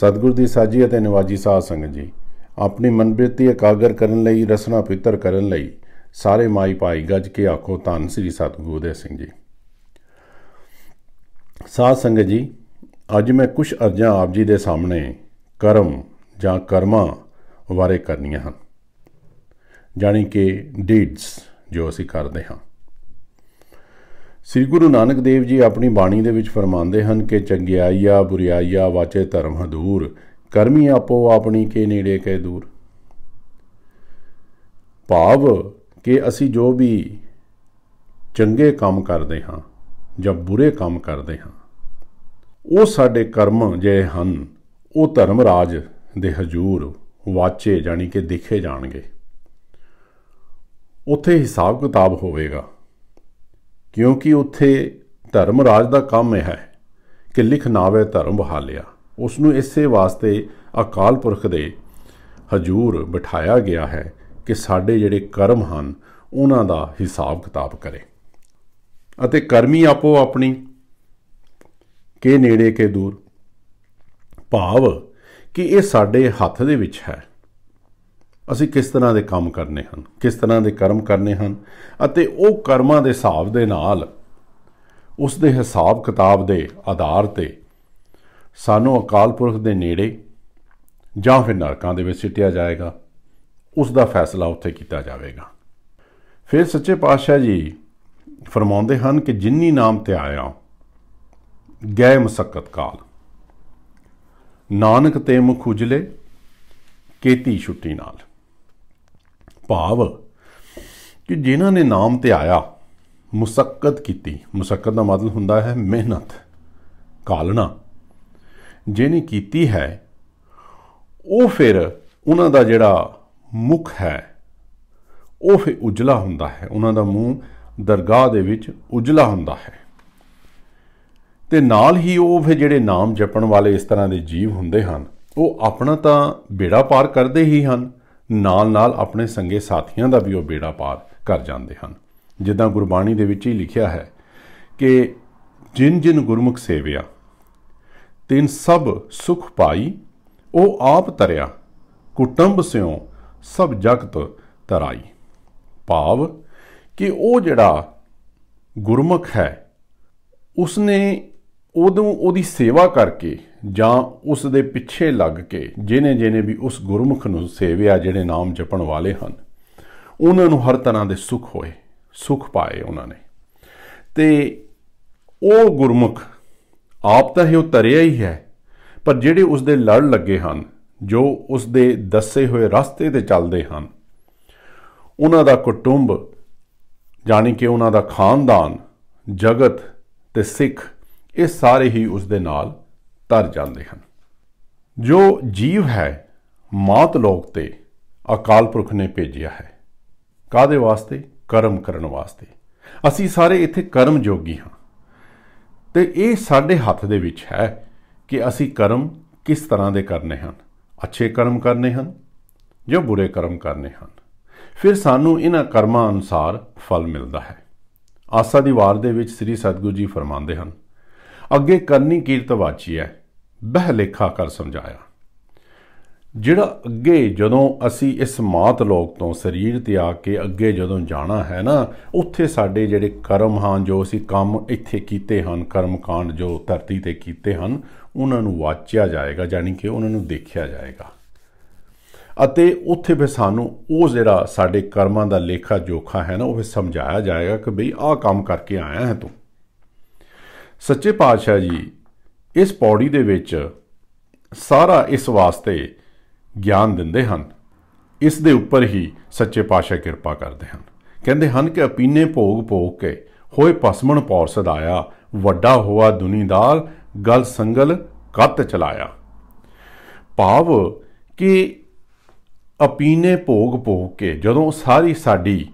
ਸਤਿਗੁਰ ਦੀ ਸਾਜੀ ਅਤੇ ਨਿਵਾਜੀ ਸਾਧ ਸੰਗਤ ਜੀ ਆਪਣੀ ਮਨਬ੍ਰਿਤੀ ਇਕਾਗਰ ਕਰਨ ਲਈ ਰਸਨਾ ਪਿੱਤਰ ਕਰਨ ਲਈ ਸਾਰੇ ਮਾਈ ਭਾਈ ਗੱਜ ਕੇ ਆਖੋ ਧੰਨ ਸ੍ਰੀ ਸਤਿਗੁਰੂ ਦੇ ਸਿੰਘ ਜੀ ਸਾਧ ਸੰਗਤ ਜੀ ਅੱਜ ਮੈਂ ਕੁਝ ਅਰਜ਼ਾਂ ਆਪ ਜੀ ਦੇ ਸਾਹਮਣੇ ਕਰਮ ਜਾਂ ਕਰਮਾਂ ਬਾਰੇ ਕਰਨੀਆਂ ਹਨ ਜਾਨੀ ਕਿ ਡੀਡਸ ਜੋ ਅਸੀਂ ਕਰਦੇ ਹਾਂ ਸ੍ਰੀ ਗੁਰੂ ਨਾਨਕ ਦੇਵ ਜੀ ਆਪਣੀ ਬਾਣੀ ਦੇ ਵਿੱਚ ਫਰਮਾਉਂਦੇ ਹਨ ਕਿ ਚੰਗਿਆਈਆ ਬੁਰੀਆਈਆ ਵਾਚੇ ਧਰਮ ਹਦੂਰ ਕਰਮੀ ਆਪੋ ਆਪਣੀ ਕੇ ਨੇੜੇ ਕੇ ਦੂਰ ਭਾਵ ਕਿ ਅਸੀਂ ਜੋ ਵੀ ਚੰਗੇ ਕੰਮ ਕਰਦੇ ਹਾਂ ਜਾਂ ਬੁਰੇ ਕੰਮ ਕਰਦੇ ਹਾਂ ਉਹ ਸਾਡੇ ਕਰਮ ਜੇ ਹਨ ਉਹ ਧਰਮ ਰਾਜ ਦੇ ਹਜ਼ੂਰ ਵਾਚੇ ਜਾਨੀ ਕਿ ਦਿਖੇ ਜਾਣਗੇ ਉੱਥੇ ਹਿਸਾਬ ਕਿਤਾਬ ਹੋਵੇਗਾ ਕਿਉਂਕਿ ਉੱਥੇ ਧਰਮ ਰਾਜ ਦਾ ਕੰਮ ਹੈ ਕਿ ਲਿਖ ਨਾਵੇ ਧਰਮ ਬਹਾਲਿਆ ਉਸ ਨੂੰ ਇਸੇ ਵਾਸਤੇ ਅਕਾਲ ਪੁਰਖ ਦੇ ਹਜੂਰ ਬਿਠਾਇਆ ਗਿਆ ਹੈ ਕਿ ਸਾਡੇ ਜਿਹੜੇ ਕਰਮ ਹਨ ਉਹਨਾਂ ਦਾ ਹਿਸਾਬ ਕਿਤਾਬ ਕਰੇ ਅਤੇ ਕਰਮੀ ਆਪੋ ਆਪਣੀ ਕੇ ਨੇੜੇ ਕੇ ਦੂਰ ਭਾਵ ਕਿ ਇਹ ਸਾਡੇ ਹੱਥ ਦੇ ਵਿੱਚ ਹੈ ਅਸੀਂ ਕਿਸ ਤਰ੍ਹਾਂ ਦੇ ਕੰਮ ਕਰਨੇ ਹਨ ਕਿਸ ਤਰ੍ਹਾਂ ਦੇ ਕਰਮ ਕਰਨੇ ਹਨ ਅਤੇ ਉਹ ਕਰਮਾਂ ਦੇ ਹਿਸਾਬ ਦੇ ਨਾਲ ਉਸ ਦੇ ਹਿਸਾਬ ਕਿਤਾਬ ਦੇ ਆਧਾਰ ਤੇ ਸਾਨੂੰ ਅਕਾਲ ਪੁਰਖ ਦੇ ਨੇੜੇ ਜਾਂ ਫਿਰ ਨਰਕਾਂ ਦੇ ਵਿੱਚ ਸਿੱਟਿਆ ਜਾਏਗਾ ਉਸ ਦਾ ਫੈਸਲਾ ਉੱਥੇ ਕੀਤਾ ਜਾਵੇਗਾ ਫਿਰ ਸੱਚੇ ਪਾਤਸ਼ਾਹ ਜੀ ਫਰਮਾਉਂਦੇ ਹਨ ਕਿ ਜਿੰਨੀ ਨਾਮ ਤੇ ਆਇਆ ਗਏ ਮਸਕਤ ਕਾਲ ਨਾਨਕ ਤੇ ਮੁਖ ਉਜਲੇ ਕੇਤੀ ਛੁੱਟੀ ਨਾਲ ਭਾਵ ਕਿ ਜਿਨ੍ਹਾਂ ਨੇ ਨਾਮ ਤੇ ਆਇਆ ਮੁਸੱਕਤ ਕੀਤੀ ਮੁਸੱਕਤ ਦਾ ਮਤਲਬ ਹੁੰਦਾ ਹੈ ਮਿਹਨਤ ਕਾਲਣਾ ਜਿਹਨੇ ਕੀਤੀ ਹੈ ਉਹ ਫਿਰ ਉਹਨਾਂ ਦਾ ਜਿਹੜਾ ਮੁਖ ਹੈ ਉਹ ਫਿਰ ਉਜਲਾ ਹੁੰਦਾ ਹੈ ਉਹਨਾਂ ਦਾ ਮੂੰਹ ਦਰਗਾਹ ਦੇ ਵਿੱਚ ਉਜਲਾ ਹੁੰਦਾ ਹੈ ਤੇ ਨਾਲ ਹੀ ਉਹ ਫਿਰ ਜਿਹੜੇ ਨਾਮ ਜਪਣ ਵਾਲੇ ਇਸ ਤਰ੍ਹਾਂ ਦੇ ਜੀਵ ਹੁੰਦੇ ਹਨ ਉਹ ਆਪਣਾ ਤਾਂ ਬੇੜਾ ਪਾਰ ਕਰਦੇ ਹੀ ਹਨ ਨਾਲ-ਨਾਲ ਆਪਣੇ ਸੰਗੇ ਸਾਥੀਆਂ ਦਾ ਵੀ ਉਹ ਬੇੜਾ ਪਾਰ ਕਰ ਜਾਂਦੇ ਹਨ ਜਿੱਦਾਂ ਗੁਰਬਾਣੀ ਦੇ ਵਿੱਚ ਹੀ ਲਿਖਿਆ ਹੈ ਕਿ ਜਿਨ ਜਿਨ ਗੁਰਮੁਖ ਸੇਵਿਆ ਤਿਨ ਸਭ ਸੁਖ ਪਾਈ ਉਹ ਆਪ ਤਰਿਆ ਕੁਟੰਬ ਸਿਓ ਸਭ ਜਗਤ ਤਰਾਈ ਭਾਵ ਕਿ ਉਹ ਜਿਹੜਾ ਗੁਰਮੁਖ ਹੈ ਉਸਨੇ ਉਦੋਂ ਉਹਦੀ ਸੇਵਾ ਕਰਕੇ ਜਾਂ ਉਸ ਦੇ ਪਿੱਛੇ ਲੱਗ ਕੇ ਜਿਨੇ ਜਿਨੇ ਵੀ ਉਸ ਗੁਰਮੁਖ ਨੂੰ ਸੇਵਿਆ ਜਿਹੜੇ ਨਾਮ ਜਪਣ ਵਾਲੇ ਹਨ ਉਹਨਾਂ ਨੂੰ ਹਰ ਤਰ੍ਹਾਂ ਦੇ ਸੁੱਖ ਹੋਏ ਸੁੱਖ ਪਾਏ ਉਹਨਾਂ ਨੇ ਤੇ ਉਹ ਗੁਰਮੁਖ ਆਪ ਤਾਂ ਹੀ ਉਤਰਿਆ ਹੀ ਹੈ ਪਰ ਜਿਹੜੇ ਉਸ ਦੇ ਲੜ ਲੱਗੇ ਹਨ ਜੋ ਉਸ ਦੇ ਦੱਸੇ ਹੋਏ ਰਸਤੇ ਤੇ ਚੱਲਦੇ ਹਨ ਉਹਨਾਂ ਦਾ ਕੁਟੁੰਬ ਜਾਨੀ ਕਿ ਉਹਨਾਂ ਦਾ ਖਾਨਦਾਨ ਜਗਤ ਤੇ ਸਿੱਖ ਇਹ ਸਾਰੇ ਹੀ ਉਸ ਦੇ ਨਾਲ ਤਰ ਜਾਂਦੇ ਹਨ ਜੋ ਜੀਵ ਹੈ ਮਾਤ ਲੋਕ ਤੇ ਅਕਾਲ ਪੁਰਖ ਨੇ ਭੇਜਿਆ ਹੈ ਕਾਦੇ ਵਾਸਤੇ ਕਰਮ ਕਰਨ ਵਾਸਤੇ ਅਸੀਂ ਸਾਰੇ ਇੱਥੇ ਕਰਮ ਜੋਗੀ ਹਾਂ ਤੇ ਇਹ ਸਾਡੇ ਹੱਥ ਦੇ ਵਿੱਚ ਹੈ ਕਿ ਅਸੀਂ ਕਰਮ ਕਿਸ ਤਰ੍ਹਾਂ ਦੇ ਕਰਨੇ ਹਨ ਅੱਛੇ ਕਰਮ ਕਰਨੇ ਹਨ ਜਾਂ ਬੁਰੇ ਕਰਮ ਕਰਨੇ ਹਨ ਫਿਰ ਸਾਨੂੰ ਇਹਨਾਂ ਕਰਮਾਂ ਅਨੁਸਾਰ ਫਲ ਮਿਲਦਾ ਹੈ ਆਸਾ ਦੀ ਵਾਰ ਦੇ ਵਿੱਚ ਸ੍ਰੀ ਸਤਗੁਰੂ ਜੀ ਫਰਮਾਉਂਦੇ ਹਨ ਅੱਗੇ ਕਰਨੀ ਕੀਰਤ ਵਾਚੀ ਹੈ ਬਹਿ ਲੇਖਾ ਕਰ ਸਮਝਾਇਆ ਜਿਹੜਾ ਅੱਗੇ ਜਦੋਂ ਅਸੀਂ ਇਸ ਮਾਤ ਲੋਕ ਤੋਂ ਸਰੀਰ ਤੇ ਆ ਕੇ ਅੱਗੇ ਜਦੋਂ ਜਾਣਾ ਹੈ ਨਾ ਉੱਥੇ ਸਾਡੇ ਜਿਹੜੇ ਕਰਮ ਹਨ ਜੋ ਅਸੀਂ ਕੰਮ ਇੱਥੇ ਕੀਤੇ ਹਨ ਕਰਮ ਕਾਂਡ ਜੋ ਧਰਤੀ ਤੇ ਕੀਤੇ ਹਨ ਉਹਨਾਂ ਨੂੰ ਵਾਚਿਆ ਜਾਏਗਾ ਯਾਨੀ ਕਿ ਉਹਨਾਂ ਨੂੰ ਦੇਖਿਆ ਜਾਏਗਾ ਅਤੇ ਉੱਥੇ ਵੀ ਸਾਨੂੰ ਉਹ ਜਿਹੜਾ ਸਾਡੇ ਕਰਮਾਂ ਦਾ ਲੇਖਾ ਜੋਖਾ ਹੈ ਨਾ ਉਹ ਸਮਝਾਇਆ ਜਾਏਗਾ ਕਿ ਬਈ ਆਹ ਕੰਮ ਕਰਕੇ ਆਇਆ ਹੈ ਤੂੰ ਸੱਚੇ ਪਾਤਸ਼ਾਹ ਜੀ ਇਸ ਪੌੜੀ ਦੇ ਵਿੱਚ ਸਾਰਾ ਇਸ ਵਾਸਤੇ ਗਿਆਨ ਦਿੰਦੇ ਹਨ ਇਸ ਦੇ ਉੱਪਰ ਹੀ ਸੱਚੇ ਪਾਤਸ਼ਾਹ ਕਿਰਪਾ ਕਰਦੇ ਹਨ ਕਹਿੰਦੇ ਹਨ ਕਿ ਅਪੀਨੇ ਭੋਗ ਭੋਗ ਕੇ ਹੋਏ ਪਸਮਣ ਪੌਰ ਸਦਾਇਆ ਵੱਡਾ ਹੋਆ ਦੁਨੀਦਾਰ ਗਲ ਸੰਗਲ ਕੱਤ ਚਲਾਇਆ ਭਾਵ ਕਿ ਅਪੀਨੇ ਭੋਗ ਭੋਗ ਕੇ ਜਦੋਂ ਸਾਰੀ ਸਾਡੀ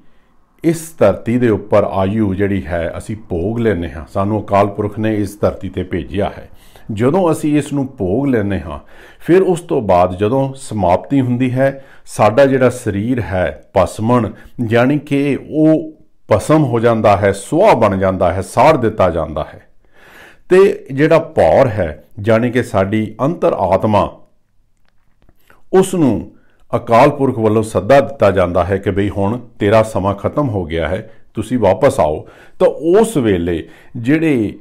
ਇਸ ਧਰਤੀ ਦੇ ਉੱਪਰ ਆਯੂ ਜਿਹੜੀ ਹੈ ਅਸੀਂ ਭੋਗ ਲੈਨੇ ਹਾਂ ਸਾਨੂੰ ਅਕਾਲ ਪੁਰਖ ਨੇ ਇਸ ਧਰਤੀ ਤੇ ਭੇਜਿਆ ਹੈ ਜਦੋਂ ਅਸੀਂ ਇਸ ਨੂੰ ਭੋਗ ਲੈਨੇ ਹਾਂ ਫਿਰ ਉਸ ਤੋਂ ਬਾਅਦ ਜਦੋਂ ਸਮਾਪਤੀ ਹੁੰਦੀ ਹੈ ਸਾਡਾ ਜਿਹੜਾ ਸਰੀਰ ਹੈ ਪਸਮਣ ਯਾਨੀ ਕਿ ਉਹ ਪਸਮ ਹੋ ਜਾਂਦਾ ਹੈ ਸੁਆ ਬਣ ਜਾਂਦਾ ਹੈ ਸਾੜ ਦਿੱਤਾ ਜਾਂਦਾ ਹੈ ਤੇ ਜਿਹੜਾ ਪੌਰ ਹੈ ਯਾਨੀ ਕਿ ਸਾਡੀ ਅੰਤਰ ਆਤਮਾ ਉਸ ਨੂੰ ਅਕਾਲ ਪੁਰਖ ਵੱਲੋਂ ਸੱਦਾ ਦਿੱਤਾ ਜਾਂਦਾ ਹੈ ਕਿ ਬਈ ਹੁਣ ਤੇਰਾ ਸਮਾਂ ਖਤਮ ਹੋ ਗਿਆ ਹੈ ਤੁਸੀਂ ਵਾਪਸ ਆਓ ਤਾਂ ਉਸ ਵੇਲੇ ਜਿਹੜੇ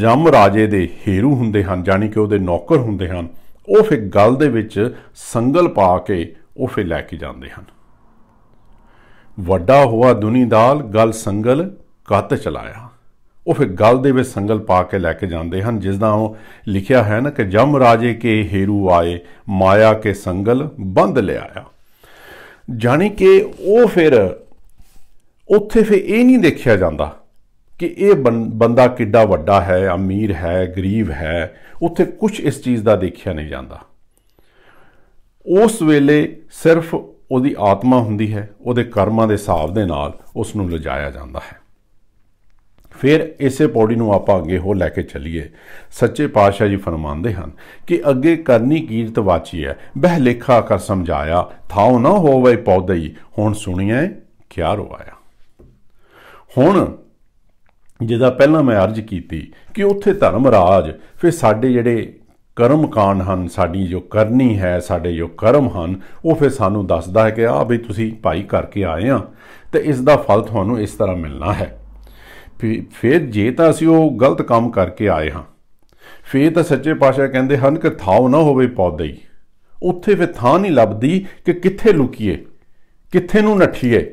ਜਮ ਰਾਜੇ ਦੇ ਹੀਰੂ ਹੁੰਦੇ ਹਨ ਜਾਨੀ ਕਿ ਉਹਦੇ ਨੌਕਰ ਹੁੰਦੇ ਹਨ ਉਹ ਫਿਰ ਗਲ ਦੇ ਵਿੱਚ ਸੰਗਲ ਪਾ ਕੇ ਉਹ ਫਿਰ ਲੈ ਕੇ ਜਾਂਦੇ ਹਨ ਵੱਡਾ ਹੋਆ ਦੁਨੀਦਾਲ ਗਲ ਸੰਗਲ ਕੱਤ ਚਲਾਇਆ ਉਹ ਫਿਰ ਗਲ ਦੇ ਵਿੱਚ ਸੰਗਲ ਪਾ ਕੇ ਲੈ ਕੇ ਜਾਂਦੇ ਹਨ ਜਿਸ ਦਾ ਉਹ ਲਿਖਿਆ ਹੈ ਨਾ ਕਿ ਜਮ ਰਾਜੇ ਕੇ ਹੀਰੂ ਆਏ ਮਾਇਆ ਕੇ ਸੰਗਲ ਬੰਦ ਲਿਆਇਆ ਜਾਣੀ ਕਿ ਉਹ ਫਿਰ ਉੱਥੇ ਫਿਰ ਇਹ ਨਹੀਂ ਦੇਖਿਆ ਜਾਂਦਾ ਕਿ ਇਹ ਬੰਦਾ ਕਿੱਡਾ ਵੱਡਾ ਹੈ ਅਮੀਰ ਹੈ ਗਰੀਬ ਹੈ ਉੱਥੇ ਕੁਝ ਇਸ ਚੀਜ਼ ਦਾ ਦੇਖਿਆ ਨਹੀਂ ਜਾਂਦਾ ਉਸ ਵੇਲੇ ਸਿਰਫ ਉਹਦੀ ਆਤਮਾ ਹੁੰਦੀ ਹੈ ਉਹਦੇ ਕਰਮਾਂ ਦੇ ਹਿਸਾਬ ਦੇ ਨਾਲ ਉਸ ਨੂੰ ਲਜਾਇਆ ਜਾਂਦਾ ਹੈ ਫਿਰ ਇਸੇ ਪੌੜੀ ਨੂੰ ਆਪਾਂ ਅੱਗੇ ਹੋ ਲੈ ਕੇ ਚੱਲੀਏ ਸੱਚੇ ਪਾਤਸ਼ਾਹ ਜੀ ਫਰਮਾਉਂਦੇ ਹਨ ਕਿ ਅੱਗੇ ਕਰਨੀ ਕੀਰਤ ਵਾਚੀ ਹੈ ਬਹਿ ਲੇਖਾ ਕਰ ਸਮਝਾਇਆ ਥਾਉ ਨਾ ਹੋਵੇ ਪੌਦਈ ਹੁਣ ਸੁਣੀਐ ਕਿਆ ਰੋਇਆ ਹੁਣ ਜਿਹਦਾ ਪਹਿਲਾਂ ਮੈਂ ਅਰਜ਼ ਕੀਤੀ ਕਿ ਉੱਥੇ ਧਰਮ ਰਾਜ ਫਿਰ ਸਾਡੇ ਜਿਹੜੇ ਕਰਮ ਕਾਂਡ ਹਨ ਸਾਡੀ ਜੋ ਕਰਨੀ ਹੈ ਸਾਡੇ ਜੋ ਕਰਮ ਹਨ ਉਹ ਫਿਰ ਸਾਨੂੰ ਦੱਸਦਾ ਹੈ ਕਿ ਆ ਵੀ ਤੁਸੀਂ ਭਾਈ ਕਰਕੇ ਆਏ ਆ ਤੇ ਇਸ ਦਾ ਫਲ ਤੁਹਾਨੂੰ ਇਸ ਤਰ੍ਹਾਂ ਮਿਲਣਾ ਹੈ ਫਿਰ ਜੇ ਤਾਂ ਅਸੀਂ ਉਹ ਗਲਤ ਕੰਮ ਕਰਕੇ ਆਏ ਹਾਂ ਫੇਰ ਤਾਂ ਸੱਚੇ ਪਾਤਸ਼ਾਹ ਕਹਿੰਦੇ ਹਨ ਕਿ ਥਾਉ ਨਾ ਹੋਵੇ ਪੌਦੇ ਹੀ ਉੱਥੇ ਫੇ ਥਾਂ ਨਹੀਂ ਲੱਭਦੀ ਕਿ ਕਿੱਥੇ ਲੁਕੀਏ ਕਿੱਥੇ ਨੂੰ ਨੱਠੀਏ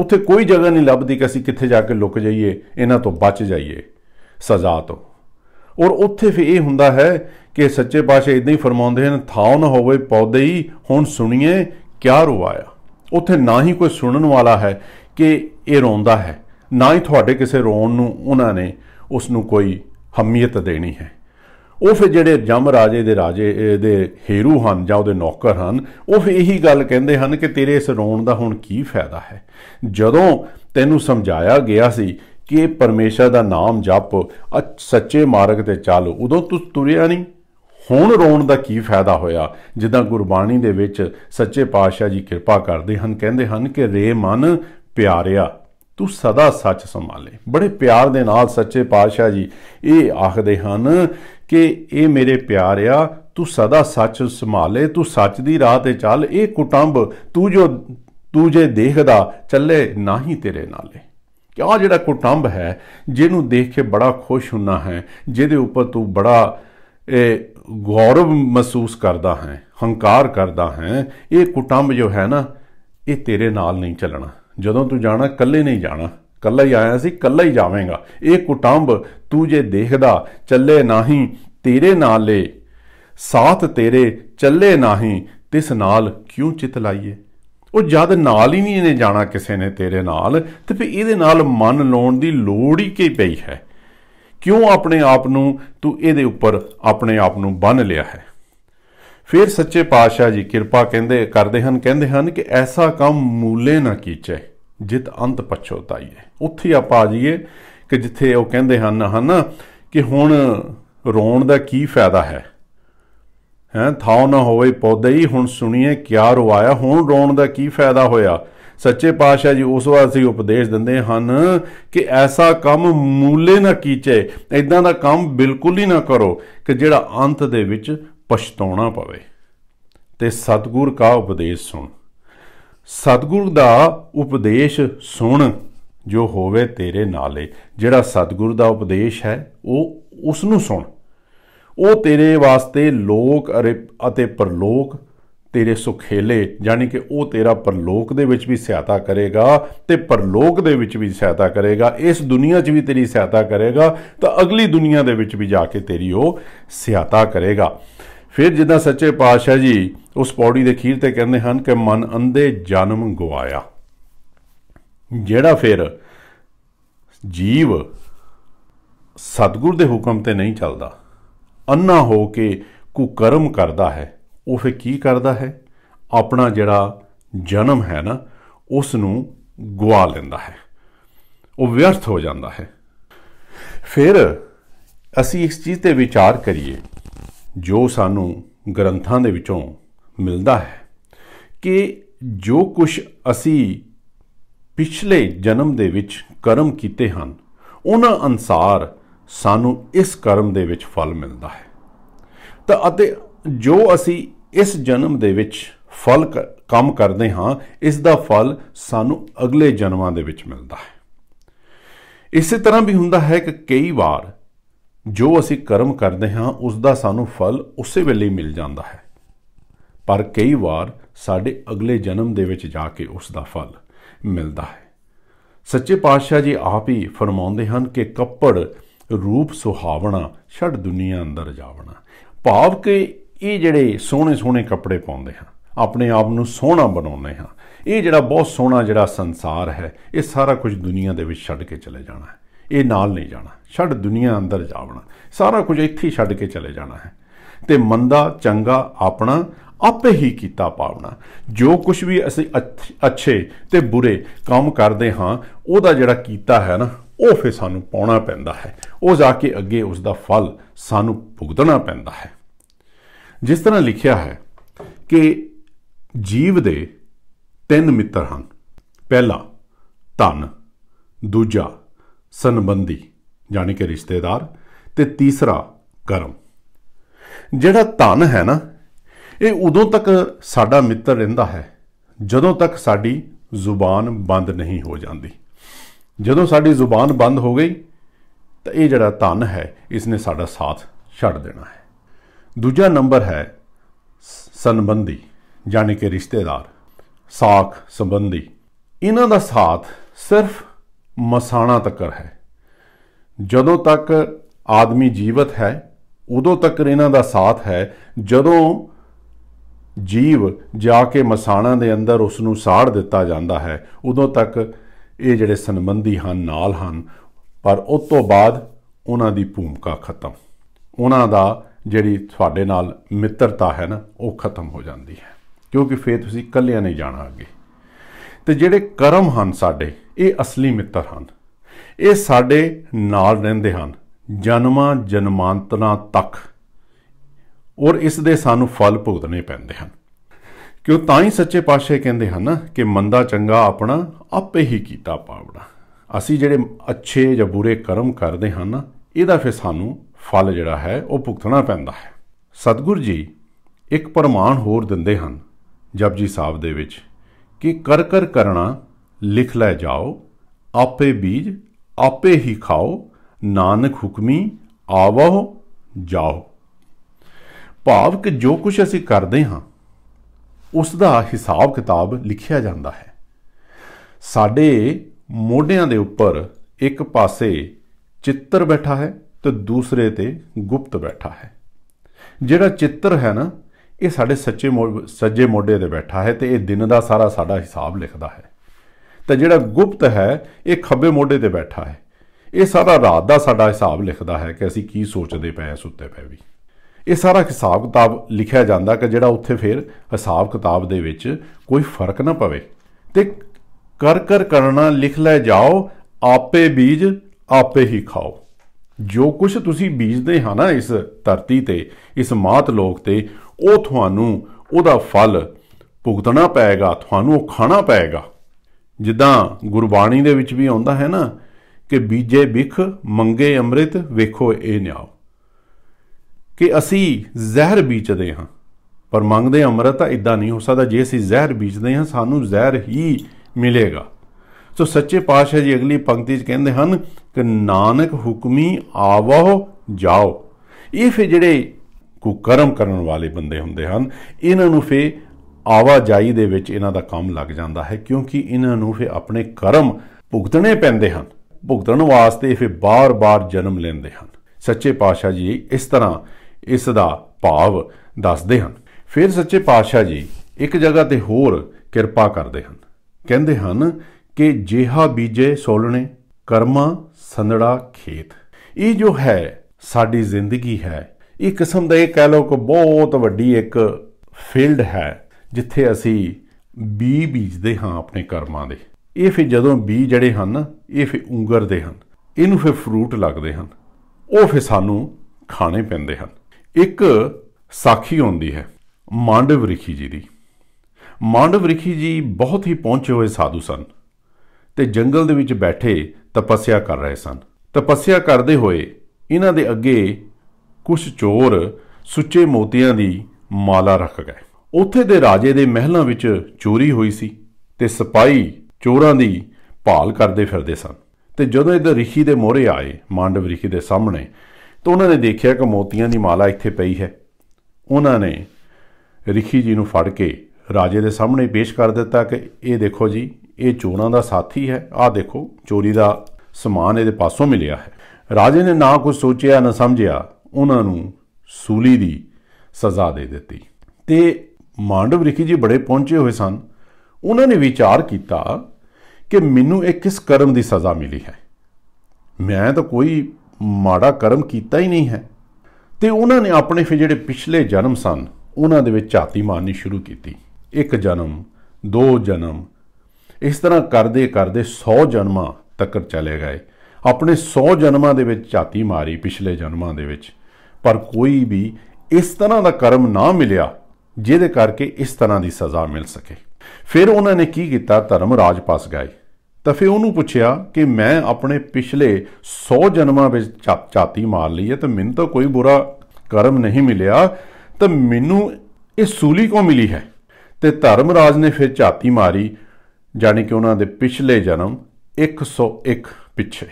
ਉੱਥੇ ਕੋਈ ਜਗ੍ਹਾ ਨਹੀਂ ਲੱਭਦੀ ਕਿ ਅਸੀਂ ਕਿੱਥੇ ਜਾ ਕੇ ਲੁਕ ਜਾਈਏ ਇਹਨਾਂ ਤੋਂ ਬਚ ਜਾਈਏ ਸਜ਼ਾ ਤੋਂ ਔਰ ਉੱਥੇ ਫੇ ਇਹ ਹੁੰਦਾ ਹੈ ਕਿ ਸੱਚੇ ਪਾਤਸ਼ਾਹ ਇਦਾਂ ਹੀ ਫਰਮਾਉਂਦੇ ਹਨ ਥਾਉ ਨਾ ਹੋਵੇ ਪੌਦੇ ਹੀ ਹੁਣ ਸੁਣੀਏ ਕਿਆ ਰੋਵਾਇਆ ਉੱਥੇ ਨਾ ਹੀ ਕੋਈ ਸੁਣਨ ਵਾਲਾ ਹੈ ਕਿ ਇਹ ਰੋਂਦਾ ਹੈ ਨਾ ਹੀ ਤੁਹਾਡੇ ਕਿਸੇ ਰੋਣ ਨੂੰ ਉਹਨਾਂ ਨੇ ਉਸ ਨੂੰ ਕੋਈ ਹਮੀਅਤ ਦੇਣੀ ਹੈ ਉਹ ਫਿਰ ਜਿਹੜੇ ਜਮ ਰਾਜੇ ਦੇ ਰਾਜੇ ਦੇ ਹੀਰੂ ਹਨ ਜਾਂ ਉਹਦੇ ਨੌਕਰ ਹਨ ਉਹ ਫਿਰ ਇਹੀ ਗੱਲ ਕਹਿੰਦੇ ਹਨ ਕਿ ਤੇਰੇ ਇਸ ਰੋਣ ਦਾ ਹੁਣ ਕੀ ਫਾਇਦਾ ਹੈ ਜਦੋਂ ਤੈਨੂੰ ਸਮਝਾਇਆ ਗਿਆ ਸੀ ਕਿ ਪਰਮੇਸ਼ਰ ਦਾ ਨਾਮ ਜਪ ਸੱਚੇ ਮਾਰਗ ਤੇ ਚੱਲ ਉਦੋਂ ਤੂੰ ਤੁਰਿਆ ਨਹੀਂ ਹੁਣ ਰੋਣ ਦਾ ਕੀ ਫਾਇਦਾ ਹੋਇਆ ਜਿੱਦਾਂ ਗੁਰਬਾਣੀ ਦੇ ਵਿੱਚ ਸੱਚੇ ਪਾਤਸ਼ਾਹ ਜੀ ਕਿਰਪਾ ਕਰਦੇ ਹਨ ਕਹਿੰਦੇ ਹਨ ਕਿ ਰੇ ਮਨ ਪਿਆਰਿਆ ਤੂੰ ਸਦਾ ਸੱਚ ਸੰਭਾਲੇ ਬੜੇ ਪਿਆਰ ਦੇ ਨਾਲ ਸੱਚੇ ਪਾਤਸ਼ਾਹ ਜੀ ਇਹ ਆਖਦੇ ਹਨ ਕਿ ਇਹ ਮੇਰੇ ਪਿਆਰ ਆ ਤੂੰ ਸਦਾ ਸੱਚ ਸੰਭਾਲੇ ਤੂੰ ਸੱਚ ਦੀ ਰਾਹ ਤੇ ਚੱਲ ਇਹ ਕੁਟੰਬ ਤੂੰ ਜੋ ਤੂੰ ਜੇ ਦੇਖਦਾ ਚੱਲੇ ਨਹੀਂ ਤੇਰੇ ਨਾਲੇ ਕਿ ਆ ਜਿਹੜਾ ਕੁਟੰਬ ਹੈ ਜਿਹਨੂੰ ਦੇਖ ਕੇ ਬੜਾ ਖੁਸ਼ ਹੁੰਨਾ ਹੈ ਜਿਹਦੇ ਉੱਪਰ ਤੂੰ ਬੜਾ ਇਹ ਗੌਰਵ ਮਹਿਸੂਸ ਕਰਦਾ ਹੈ ਹੰਕਾਰ ਕਰਦਾ ਹੈ ਇਹ ਕੁਟੰਬ ਜੋ ਹੈ ਨਾ ਇਹ ਤੇਰੇ ਨਾਲ ਨਹੀਂ ਚੱਲਣਾ ਜਦੋਂ ਤੂੰ ਜਾਣਾ ਇਕੱਲੇ ਨਹੀਂ ਜਾਣਾ ਇਕੱਲਾ ਹੀ ਆਇਆ ਸੀ ਇਕੱਲਾ ਹੀ ਜਾਵੇਂਗਾ ਇਹ ਕੁਟੰਬ ਤੂੰ ਜੇ ਦੇਖਦਾ ਚੱਲੇ ਨਹੀਂ ਤੇਰੇ ਨਾਲੇ ਸਾਥ ਤੇਰੇ ਚੱਲੇ ਨਹੀਂ ਤਿਸ ਨਾਲ ਕਿਉਂ ਚਿਤ ਲਾਈਏ ਉਹ ਜਦ ਨਾਲ ਹੀ ਨਹੀਂ ਇਹਨੇ ਜਾਣਾ ਕਿਸੇ ਨੇ ਤੇਰੇ ਨਾਲ ਤੇ ਫਿਰ ਇਹਦੇ ਨਾਲ ਮਨ ਲਾਉਣ ਦੀ ਲੋੜ ਹੀ ਕੀ ਪਈ ਹੈ ਕਿਉਂ ਆਪਣੇ ਆਪ ਨੂੰ ਤੂੰ ਇਹਦੇ ਉੱਪਰ ਆਪਣੇ ਆਪ ਨੂੰ ਬੰਨ ਲਿਆ ਹੈ ਫਿਰ ਸੱਚੇ ਪਾਤਸ਼ਾਹ ਜੀ ਕਿਰਪਾ ਕਹਿੰਦੇ ਕਰਦੇ ਹਨ ਕਹਿੰਦੇ ਹਨ ਕਿ ਐਸਾ ਕੰਮ ਮੂਲੇ ਨਾ ਕੀਚੇ ਜਿਤ ਅੰਤ ਪਛੋਤਾਈਏ ਉੱਥੇ ਆਪਾਂ ਆ ਜਾਈਏ ਕਿ ਜਿੱਥੇ ਉਹ ਕਹਿੰਦੇ ਹਨ ਹਨ ਕਿ ਹੁਣ ਰੋਣ ਦਾ ਕੀ ਫਾਇਦਾ ਹੈ ਹੈ ਥਾਉ ਨਾ ਹੋਵੇ ਪੌਦੇ ਹੀ ਹੁਣ ਸੁਣੀਏ ਕਿਆ ਰੁਆਇਆ ਹੁਣ ਰੋਣ ਦਾ ਕੀ ਫਾਇਦਾ ਹੋਇਆ ਸੱਚੇ ਪਾਤਸ਼ਾਹ ਜੀ ਉਸ ਵਾਸਤੇ ਉਪਦੇਸ਼ ਦਿੰਦੇ ਹਨ ਕਿ ਐਸਾ ਕੰਮ ਮੂਲੇ ਨਾ ਕੀਚੇ ਐਦਾਂ ਦਾ ਕੰਮ ਬਿਲਕੁਲ ਹੀ ਨਾ ਕਰੋ ਕਿ ਜਿਹੜਾ ਅੰਤ ਦੇ ਵਿੱਚ ਪਛਤਾਉਣਾ ਪਵੇ ਤੇ ਸਤਗੁਰ ਕਾ ਉਪਦੇਸ਼ ਸੁਣ ਸਤਗੁਰ ਦਾ ਉਪਦੇਸ਼ ਸੁਣ ਜੋ ਹੋਵੇ ਤੇਰੇ ਨਾਲੇ ਜਿਹੜਾ ਸਤਗੁਰ ਦਾ ਉਪਦੇਸ਼ ਹੈ ਉਹ ਉਸ ਨੂੰ ਸੁਣ ਉਹ ਤੇਰੇ ਵਾਸਤੇ ਲੋਕ ਅਤੇ ਪਰਲੋਕ ਤੇਰੇ ਸੁਖੇਲੇ ਯਾਨੀ ਕਿ ਉਹ ਤੇਰਾ ਪਰਲੋਕ ਦੇ ਵਿੱਚ ਵੀ ਸਹਾਇਤਾ ਕਰੇਗਾ ਤੇ ਪਰਲੋਕ ਦੇ ਵਿੱਚ ਵੀ ਸਹਾਇਤਾ ਕਰੇਗਾ ਇਸ ਦੁਨੀਆ 'ਚ ਵੀ ਤੇਰੀ ਸਹਾਇਤਾ ਕਰੇਗਾ ਤਾਂ ਅਗਲੀ ਦੁਨੀਆ ਦੇ ਵਿੱਚ ਵੀ ਜਾ ਕੇ ਤੇਰੀ ਉਹ ਸਹਾਇਤਾ ਕਰੇਗਾ ਫਿਰ ਜਿੱਦਾਂ ਸੱਚੇ ਪਾਤਸ਼ਾਹ ਜੀ ਉਸ ਪੌੜੀ ਦੇ ਖੀਰ ਤੇ ਕਹਿੰਦੇ ਹਨ ਕਿ ਮਨ ਅੰਦੇ ਜਨਮ ਗਵਾਇਆ ਜਿਹੜਾ ਫਿਰ ਜੀਵ ਸਤਗੁਰ ਦੇ ਹੁਕਮ ਤੇ ਨਹੀਂ ਚੱਲਦਾ ਅੰਨਾ ਹੋ ਕੇ ਕੁਕਰਮ ਕਰਦਾ ਹੈ ਉਹ ਫਿਰ ਕੀ ਕਰਦਾ ਹੈ ਆਪਣਾ ਜਿਹੜਾ ਜਨਮ ਹੈ ਨਾ ਉਸ ਨੂੰ ਗਵਾ ਲੈਂਦਾ ਹੈ ਉਹ ਵਿਅਰਥ ਹੋ ਜਾਂਦਾ ਹੈ ਫਿਰ ਅਸੀਂ ਇਸ ਚੀਜ਼ ਤੇ ਵਿਚਾਰ ਕਰੀਏ ਜੋ ਸਾਨੂੰ ਗ੍ਰੰਥਾਂ ਦੇ ਵਿੱਚੋਂ ਮਿਲਦਾ ਹੈ ਕਿ ਜੋ ਕੁਝ ਅਸੀਂ ਪਿਛਲੇ ਜਨਮ ਦੇ ਵਿੱਚ ਕਰਮ ਕੀਤੇ ਹਨ ਉਹਨਾਂ ਅਨਸਾਰ ਸਾਨੂੰ ਇਸ ਕਰਮ ਦੇ ਵਿੱਚ ਫਲ ਮਿਲਦਾ ਹੈ ਤਾਂ ਅਤੇ ਜੋ ਅਸੀਂ ਇਸ ਜਨਮ ਦੇ ਵਿੱਚ ਫਲ ਕੰਮ ਕਰਦੇ ਹਾਂ ਇਸ ਦਾ ਫਲ ਸਾਨੂੰ ਅਗਲੇ ਜਨਮਾਂ ਦੇ ਵਿੱਚ ਮਿਲਦਾ ਹੈ ਇਸੇ ਤਰ੍ਹਾਂ ਵੀ ਹੁੰਦਾ ਹੈ ਕਿ ਕਈ ਵਾਰ ਜੋ ਅਸੀਂ ਕਰਮ ਕਰਦੇ ਹਾਂ ਉਸ ਦਾ ਸਾਨੂੰ ਫਲ ਉਸੇ ਵੇਲੇ ਮਿਲ ਜਾਂਦਾ ਹੈ ਪਰ ਕਈ ਵਾਰ ਸਾਡੇ ਅਗਲੇ ਜਨਮ ਦੇ ਵਿੱਚ ਜਾ ਕੇ ਉਸ ਦਾ ਫਲ ਮਿਲਦਾ ਹੈ ਸੱਚੇ ਪਾਤਸ਼ਾਹ ਜੀ ਆਪ ਹੀ ਫਰਮਾਉਂਦੇ ਹਨ ਕਿ ਕੱਪੜ ਰੂਪ ਸੁਹਾਵਣਾ ਛੱਡ ਦੁਨੀਆ ਅੰਦਰ ਜਾਵਣਾ ਭਾਵ ਕਿ ਇਹ ਜਿਹੜੇ ਸੋਹਣੇ ਸੋਹਣੇ ਕੱਪੜੇ ਪਾਉਂਦੇ ਹਾਂ ਆਪਣੇ ਆਪ ਨੂੰ ਸੋਹਣਾ ਬਣਾਉਂਦੇ ਹਾਂ ਇਹ ਜਿਹੜਾ ਬਹੁਤ ਸੋਹਣਾ ਜਿਹੜਾ ਸੰਸਾਰ ਹੈ ਇਹ ਸਾਰਾ ਕੁਝ ਦੁਨੀਆ ਦੇ ਵਿੱਚ ਛੱਡ ਕੇ ਚਲੇ ਜਾਣਾ ਹੈ ਇਹ ਨਾਲ ਨਹੀਂ ਜਾਣਾ ਛੱਡ ਦੁਨੀਆ ਅੰਦਰ ਜਾਵਣਾ ਸਾਰਾ ਕੁਝ ਇੱਥੇ ਛੱਡ ਕੇ ਚਲੇ ਜਾਣਾ ਹੈ ਤੇ ਮੰਦਾ ਚੰਗਾ ਆਪਣਾ ਆਪੇ ਹੀ ਕੀਤਾ ਪਾਉਣਾ ਜੋ ਕੁਝ ਵੀ ਅਸੀਂ ਅੱਛੇ ਤੇ ਬੁਰੇ ਕੰਮ ਕਰਦੇ ਹਾਂ ਉਹਦਾ ਜਿਹੜਾ ਕੀਤਾ ਹੈ ਨਾ ਉਹ ਫੇ ਸਾਨੂੰ ਪਾਉਣਾ ਪੈਂਦਾ ਹੈ ਉਹ ਜਾ ਕੇ ਅੱਗੇ ਉਸ ਦਾ ਫਲ ਸਾਨੂੰ ਭੁਗਤਣਾ ਪੈਂਦਾ ਹੈ ਜਿਸ ਤਰ੍ਹਾਂ ਲਿਖਿਆ ਹੈ ਕਿ ਜੀਵ ਦੇ ਤਿੰਨ ਮਿੱਤਰ ਹਨ ਪਹਿਲਾ ਧਨ ਦੂਜਾ ਸੰਬੰਧੀ ਯਾਨੀ ਕਿ ਰਿਸ਼ਤੇਦਾਰ ਤੇ ਤੀਸਰਾ ਕਰਮ ਜਿਹੜਾ ਧਨ ਹੈ ਨਾ ਇਹ ਉਦੋਂ ਤੱਕ ਸਾਡਾ ਮਿੱਤਰ ਰਹਿੰਦਾ ਹੈ ਜਦੋਂ ਤੱਕ ਸਾਡੀ ਜ਼ੁਬਾਨ ਬੰਦ ਨਹੀਂ ਹੋ ਜਾਂਦੀ ਜਦੋਂ ਸਾਡੀ ਜ਼ੁਬਾਨ ਬੰਦ ਹੋ ਗਈ ਤਾਂ ਇਹ ਜਿਹੜਾ ਧਨ ਹੈ ਇਸ ਨੇ ਸਾਡਾ ਸਾਥ ਛੱਡ ਦੇਣਾ ਹੈ ਦੂਜਾ ਨੰਬਰ ਹੈ ਸੰਬੰਧੀ ਯਾਨੀ ਕਿ ਰਿਸ਼ਤੇਦਾਰ ਸਾਖ ਸੰਬੰਧੀ ਇਹਨਾਂ ਦਾ ਸਾਥ ਸਿਰਫ ਮਸਾਣਾ ਤੱਕਰ ਹੈ ਜਦੋਂ ਤੱਕ ਆਦਮੀ ਜੀਵਤ ਹੈ ਉਦੋਂ ਤੱਕ ਇਹਨਾਂ ਦਾ ਸਾਥ ਹੈ ਜਦੋਂ ਜੀਵ ਜਾ ਕੇ ਮਸਾਣਾ ਦੇ ਅੰਦਰ ਉਸ ਨੂੰ ਸਾੜ ਦਿੱਤਾ ਜਾਂਦਾ ਹੈ ਉਦੋਂ ਤੱਕ ਇਹ ਜਿਹੜੇ ਸੰਬੰਧੀ ਹਨ ਨਾਲ ਹਨ ਪਰ ਉਸ ਤੋਂ ਬਾਅਦ ਉਹਨਾਂ ਦੀ ਭੂਮਿਕਾ ਖਤਮ ਉਹਨਾਂ ਦਾ ਜਿਹੜੀ ਤੁਹਾਡੇ ਨਾਲ ਮਿੱਤਰਤਾ ਹੈ ਨਾ ਉਹ ਖਤਮ ਹੋ ਜਾਂਦੀ ਹੈ ਕਿਉਂਕਿ ਫੇਰ ਤੁਸੀਂ ਇਕੱਲਿਆਂ ਨਹੀਂ ਜਾਣਾ ਅੱਗੇ ਤੇ ਜਿਹੜੇ ਕਰਮ ਹਨ ਸਾਡੇ ਇਹ ਅਸਲੀ ਮਿੱਤਰ ਹਨ ਇਹ ਸਾਡੇ ਨਾਲ ਰਹਿੰਦੇ ਹਨ ਜਨਮਾਂ ਜਨਮਾਂਤਰਾਂ ਤੱਕ ਔਰ ਇਸ ਦੇ ਸਾਨੂੰ ਫਲ ਭੁਗਤਣੇ ਪੈਂਦੇ ਹਨ ਕਿਉਂ ਤਾਂ ਹੀ ਸੱਚੇ ਪਾਤਸ਼ਾਹ ਕਹਿੰਦੇ ਹਨ ਕਿ ਮੰਦਾ ਚੰਗਾ ਆਪਣਾ ਆਪੇ ਹੀ ਕੀਤਾ ਪਾਵੜਾ ਅਸੀਂ ਜਿਹੜੇ ਅੱਛੇ ਜਾਂ ਬੁਰੇ ਕਰਮ ਕਰਦੇ ਹਨ ਇਹਦਾ ਫਿਰ ਸਾਨੂੰ ਫਲ ਜਿਹੜਾ ਹੈ ਉਹ ਭੁਗਤਣਾ ਪੈਂਦਾ ਹੈ ਸਤਿਗੁਰ ਜੀ ਇੱਕ ਪਰਮਾਨ ਹੋਰ ਦਿੰਦੇ ਹਨ ਜਪਜੀ ਸਾਹਿਬ ਦੇ ਵਿੱਚ ਕਿ ਕਰ ਕਰ ਕਰਣਾ ਲਿਖ ਲੈ ਜਾਓ ਆਪੇ ਬੀਜ ਆਪੇ ਹੀ ਖਾਓ ਨਾਨਕ ਹੁਕਮੀ ਆਵੋ ਜਾਓ ਭਾਵ ਕਿ ਜੋ ਕੁਝ ਅਸੀਂ ਕਰਦੇ ਹਾਂ ਉਸ ਦਾ ਹਿਸਾਬ ਕਿਤਾਬ ਲਿਖਿਆ ਜਾਂਦਾ ਹੈ ਸਾਡੇ ਮੋਢਿਆਂ ਦੇ ਉੱਪਰ ਇੱਕ ਪਾਸੇ ਚਿੱਤਰ ਬੈਠਾ ਹੈ ਤੇ ਦੂਸਰੇ ਤੇ ਗੁਪਤ ਬੈਠਾ ਹੈ ਜਿਹੜਾ ਚਿੱਤਰ ਹੈ ਨਾ ਇਹ ਸਾਡੇ ਸੱਚੇ ਸੱਜੇ ਮੋਢੇ ਤੇ ਬੈਠਾ ਹੈ ਤੇ ਇਹ ਦਿਨ ਦਾ ਸਾਰਾ ਸਾਡਾ ਹਿਸਾਬ ਲਿਖਦਾ ਹੈ ਤੇ ਜਿਹੜਾ ਗੁਪਤ ਹੈ ਇਹ ਖੱਬੇ ਮੋਢੇ ਤੇ ਬੈਠਾ ਹੈ ਇਹ ਸਾਰਾ ਰਾਤ ਦਾ ਸਾਡਾ ਹਿਸਾਬ ਲਿਖਦਾ ਹੈ ਕਿ ਅਸੀਂ ਕੀ ਸੋਚਦੇ ਪਏ ਸੁੱਤੇ ਪਏ ਵੀ ਇਹ ਸਾਰਾ ਹਿਸਾਬ ਕਿਤਾਬ ਲਿਖਿਆ ਜਾਂਦਾ ਕਿ ਜਿਹੜਾ ਉੱਥੇ ਫਿਰ ਹਿਸਾਬ ਕਿਤਾਬ ਦੇ ਵਿੱਚ ਕੋਈ ਫਰਕ ਨਾ ਪਵੇ ਤੇ ਕਰ ਕਰ ਕਰਨਾ ਲਿਖ ਲੈ ਜਾਓ ਆਪੇ ਬੀਜ ਆਪੇ ਹੀ ਖਾਓ ਜੋ ਕੁਝ ਤੁਸੀਂ ਬੀਜਦੇ ਹਾਂ ਨਾ ਇਸ ਧਰਤੀ ਤੇ ਇਸ ਮਾਤ ਲੋਕ ਤੇ ਉਹ ਤੁਹਾਨੂੰ ਉਹਦਾ ਫਲ ਭੁਗਤਣਾ ਪਏਗਾ ਤੁਹਾਨੂੰ ਉਹ ਖਾਣਾ ਪਏਗਾ ਜਿੱਦਾਂ ਗੁਰਬਾਣੀ ਦੇ ਵਿੱਚ ਵੀ ਆਉਂਦਾ ਹੈ ਨਾ ਕਿ ਬੀਜੇ ਵਿਖ ਮੰਗੇ ਅੰਮ੍ਰਿਤ ਵੇਖੋ ਇਹ ਨਿਆਉ ਕਿ ਅਸੀਂ ਜ਼ਹਿਰ ਬੀਜਦੇ ਹਾਂ ਪਰ ਮੰਗਦੇ ਅੰਮ੍ਰਿਤ ਤਾਂ ਇਦਾਂ ਨਹੀਂ ਹੋ ਸਕਦਾ ਜੇ ਅਸੀਂ ਜ਼ਹਿਰ ਬੀਜਦੇ ਹਾਂ ਸਾਨੂੰ ਜ਼ਹਿਰ ਹੀ ਮਿਲੇਗਾ ਸੋ ਸੱਚੇ ਪਾਤਸ਼ਾਹ ਜੀ ਅਗਲੀ ਪੰਕਤੀ 'ਚ ਕਹਿੰਦੇ ਹਨ ਕਿ ਨਾਨਕ ਹੁਕਮੀ ਆਵੋ ਜਾਓ ਇਹ ਫਿਰ ਜਿਹੜੇ ਕੁਕਰਮ ਕਰਨ ਵਾਲੇ ਬੰਦੇ ਹੁੰਦੇ ਹਨ ਇਹਨਾਂ ਨੂੰ ਫੇ ਆਵਾਜਾਈ ਦੇ ਵਿੱਚ ਇਹਨਾਂ ਦਾ ਕੰਮ ਲੱਗ ਜਾਂਦਾ ਹੈ ਕਿਉਂਕਿ ਇਹਨਾਂ ਨੂੰ ਫੇ ਆਪਣੇ ਕਰਮ ਭੁਗਤਣੇ ਪੈਂਦੇ ਹਨ ਭੁਗਤਣ ਵਾਸਤੇ ਫੇ ਬਾਰ-ਬਾਰ ਜਨਮ ਲੈਂਦੇ ਹਨ ਸੱਚੇ ਪਾਤਸ਼ਾਹ ਜੀ ਇਸ ਤਰ੍ਹਾਂ ਇਸ ਦਾ ਭਾਵ ਦੱਸਦੇ ਹਨ ਫਿਰ ਸੱਚੇ ਪਾਤਸ਼ਾਹ ਜੀ ਇੱਕ ਜਗ੍ਹਾ ਤੇ ਹੋਰ ਕਿਰਪਾ ਕਰਦੇ ਹਨ ਕਹਿੰਦੇ ਹਨ ਕਿ ਜਿਹਾ ਬੀਜੇ ਸੋਲਣੇ ਕਰਮਾ ਸੰਦੜਾ ਖੇਤ ਇਹ ਜੋ ਹੈ ਸਾਡੀ ਜ਼ਿੰਦਗੀ ਹੈ ਇਹ ਕਿਸਮ ਦਾ ਇਹ ਕਹਿ ਲਓ ਕਿ ਬਹੁਤ ਵੱਡੀ ਇੱਕ ਫੀਲਡ ਹੈ ਜਿੱਥੇ ਅਸੀਂ ਬੀ ਬੀਜਦੇ ਹਾਂ ਆਪਣੇ ਕਰਮਾਂ ਦੇ ਇਹ ਫਿਰ ਜਦੋਂ ਬੀ ਜਿਹੜੇ ਹਨ ਇਹ ਫਿਰ ਉਂਗਰਦੇ ਹਨ ਇਹਨੂੰ ਫਿਰ ਫਰੂਟ ਲੱਗਦੇ ਹਨ ਉਹ ਫਿਰ ਸਾਨੂੰ ਖਾਣੇ ਪੈਂਦੇ ਹਨ ਇੱਕ ਸਾਖੀ ਹੁੰਦੀ ਹੈ ਮਾਂਡਵ ਰਿਖੀ ਜੀ ਦੀ ਮਾਂਡਵ ਰਿਖੀ ਜੀ ਬਹੁਤ ਹੀ ਪਹੁੰਚੇ ਹੋਏ ਸਾਧੂ ਸਨ ਤੇ ਜੰਗਲ ਦੇ ਵਿੱਚ ਬੈਠੇ ਤਪੱਸਿਆ ਕਰ ਰਹੇ ਸਨ ਤਪੱਸਿਆ ਕਰਦੇ ਹੋਏ ਇਹਨਾਂ ਦੇ ਅੱਗੇ ਕੁਝ ਚੋਰ ਸੁੱਚੇ ਮੋਤੀਆਂ ਦੀ ਮਾਲਾ ਰੱਖ ਗਏ ਉੱਥੇ ਦੇ ਰਾਜੇ ਦੇ ਮਹਿਲਾਂ ਵਿੱਚ ਚੋਰੀ ਹੋਈ ਸੀ ਤੇ ਸਿਪਾਈ ਚੋਰਾਂ ਦੀ ਭਾਲ ਕਰਦੇ ਫਿਰਦੇ ਸਨ ਤੇ ਜਦੋਂ ਇਹ ਰਿਸ਼ੀ ਦੇ ਮੋਹਰੇ ਆਏ ਮਾਂਡਵ ਰਿਸ਼ੀ ਦੇ ਸਾਹਮਣੇ ਤਾਂ ਉਹਨਾਂ ਨੇ ਦੇਖਿਆ ਕਿ ਮੋਤੀਆਂ ਦੀ ਮਾਲਾ ਇੱਥੇ ਪਈ ਹੈ ਉਹਨਾਂ ਨੇ ਰਿਸ਼ੀ ਜੀ ਨੂੰ ਫੜ ਕੇ ਰਾਜੇ ਦੇ ਸਾਹਮਣੇ ਪੇਸ਼ ਕਰ ਦਿੱਤਾ ਕਿ ਇਹ ਦੇਖੋ ਜੀ ਇਹ ਚੋਰਾਂ ਦਾ ਸਾਥੀ ਹੈ ਆਹ ਦੇਖੋ ਚੋਰੀ ਦਾ ਸਮਾਨ ਇਹਦੇ ਪਾਸੋਂ ਮਿਲਿਆ ਹੈ ਰਾਜੇ ਨੇ ਨਾ ਕੁਝ ਸੋਚਿਆ ਨਾ ਸਮਝਿਆ ਉਹਨਾਂ ਨੂੰ ਸੂਲੀ ਦੀ ਸਜ਼ਾ ਦੇ ਦਿੱਤੀ ਤੇ ਮਾਂਡਵ ਰਿਖੀ ਜੀ ਬੜੇ ਪਹੁੰਚੇ ਹੋਏ ਸਨ ਉਹਨਾਂ ਨੇ ਵਿਚਾਰ ਕੀਤਾ ਕਿ ਮੈਨੂੰ ਇਹ ਕਿਸ ਕਰਮ ਦੀ ਸਜ਼ਾ ਮਿਲੀ ਹੈ ਮੈਂ ਤਾਂ ਕੋਈ ਮਾੜਾ ਕਰਮ ਕੀਤਾ ਹੀ ਨਹੀਂ ਹੈ ਤੇ ਉਹਨਾਂ ਨੇ ਆਪਣੇ ਫਿਰ ਜਿਹੜੇ ਪਿਛਲੇ ਜਨਮ ਸਨ ਉਹਨਾਂ ਦੇ ਵਿੱਚ ਝਾਤੀ ਮਾਰਨੀ ਸ਼ੁਰੂ ਕੀਤੀ ਇੱਕ ਜਨਮ ਦੋ ਜਨਮ ਇਸ ਤਰ੍ਹਾਂ ਕਰਦੇ ਕਰਦੇ 100 ਜਨਮਾਂ ਤੱਕ ਚਲੇ ਗਏ ਆਪਣੇ 100 ਜਨਮਾਂ ਦੇ ਵਿੱਚ ਝਾਤੀ ਮਾਰੀ ਪਿਛਲੇ ਜਨਮਾਂ ਦੇ ਵਿੱਚ ਪਰ ਕੋਈ ਵੀ ਇਸ ਤਰ੍ਹਾਂ ਦਾ ਕਰਮ ਨਾ ਮਿਲਿਆ ਜਿਹਦੇ ਕਰਕੇ ਇਸ ਤਰ੍ਹਾਂ ਦੀ ਸਜ਼ਾ ਮਿਲ ਸਕੇ ਫਿਰ ਉਹਨਾਂ ਨੇ ਕੀ ਕੀਤਾ ਧਰਮ ਰਾਜ ਪਾਸ ਗਏ ਤਾਂ ਫਿਰ ਉਹਨੂੰ ਪੁੱਛਿਆ ਕਿ ਮੈਂ ਆਪਣੇ ਪਿਛਲੇ 100 ਜਨਮਾਂ ਵਿੱਚ ਚਾਤੀ ਮਾਰ ਲਈ ਹੈ ਤਾਂ ਮੈਨੂੰ ਤਾਂ ਕੋਈ ਬੁਰਾ ਕਰਮ ਨਹੀਂ ਮਿਲਿਆ ਤਾਂ ਮੈਨੂੰ ਇਹ ਸੂਲੀ ਕਿਉਂ ਮਿਲੀ ਹੈ ਤੇ ਧਰਮ ਰਾਜ ਨੇ ਫਿਰ ਝਾਤੀ ਮਾਰੀ ਜਾਨੀ ਕਿ ਉਹਨਾਂ ਦੇ ਪਿਛਲੇ ਜਨਮ 101 ਪਿੱਛੇ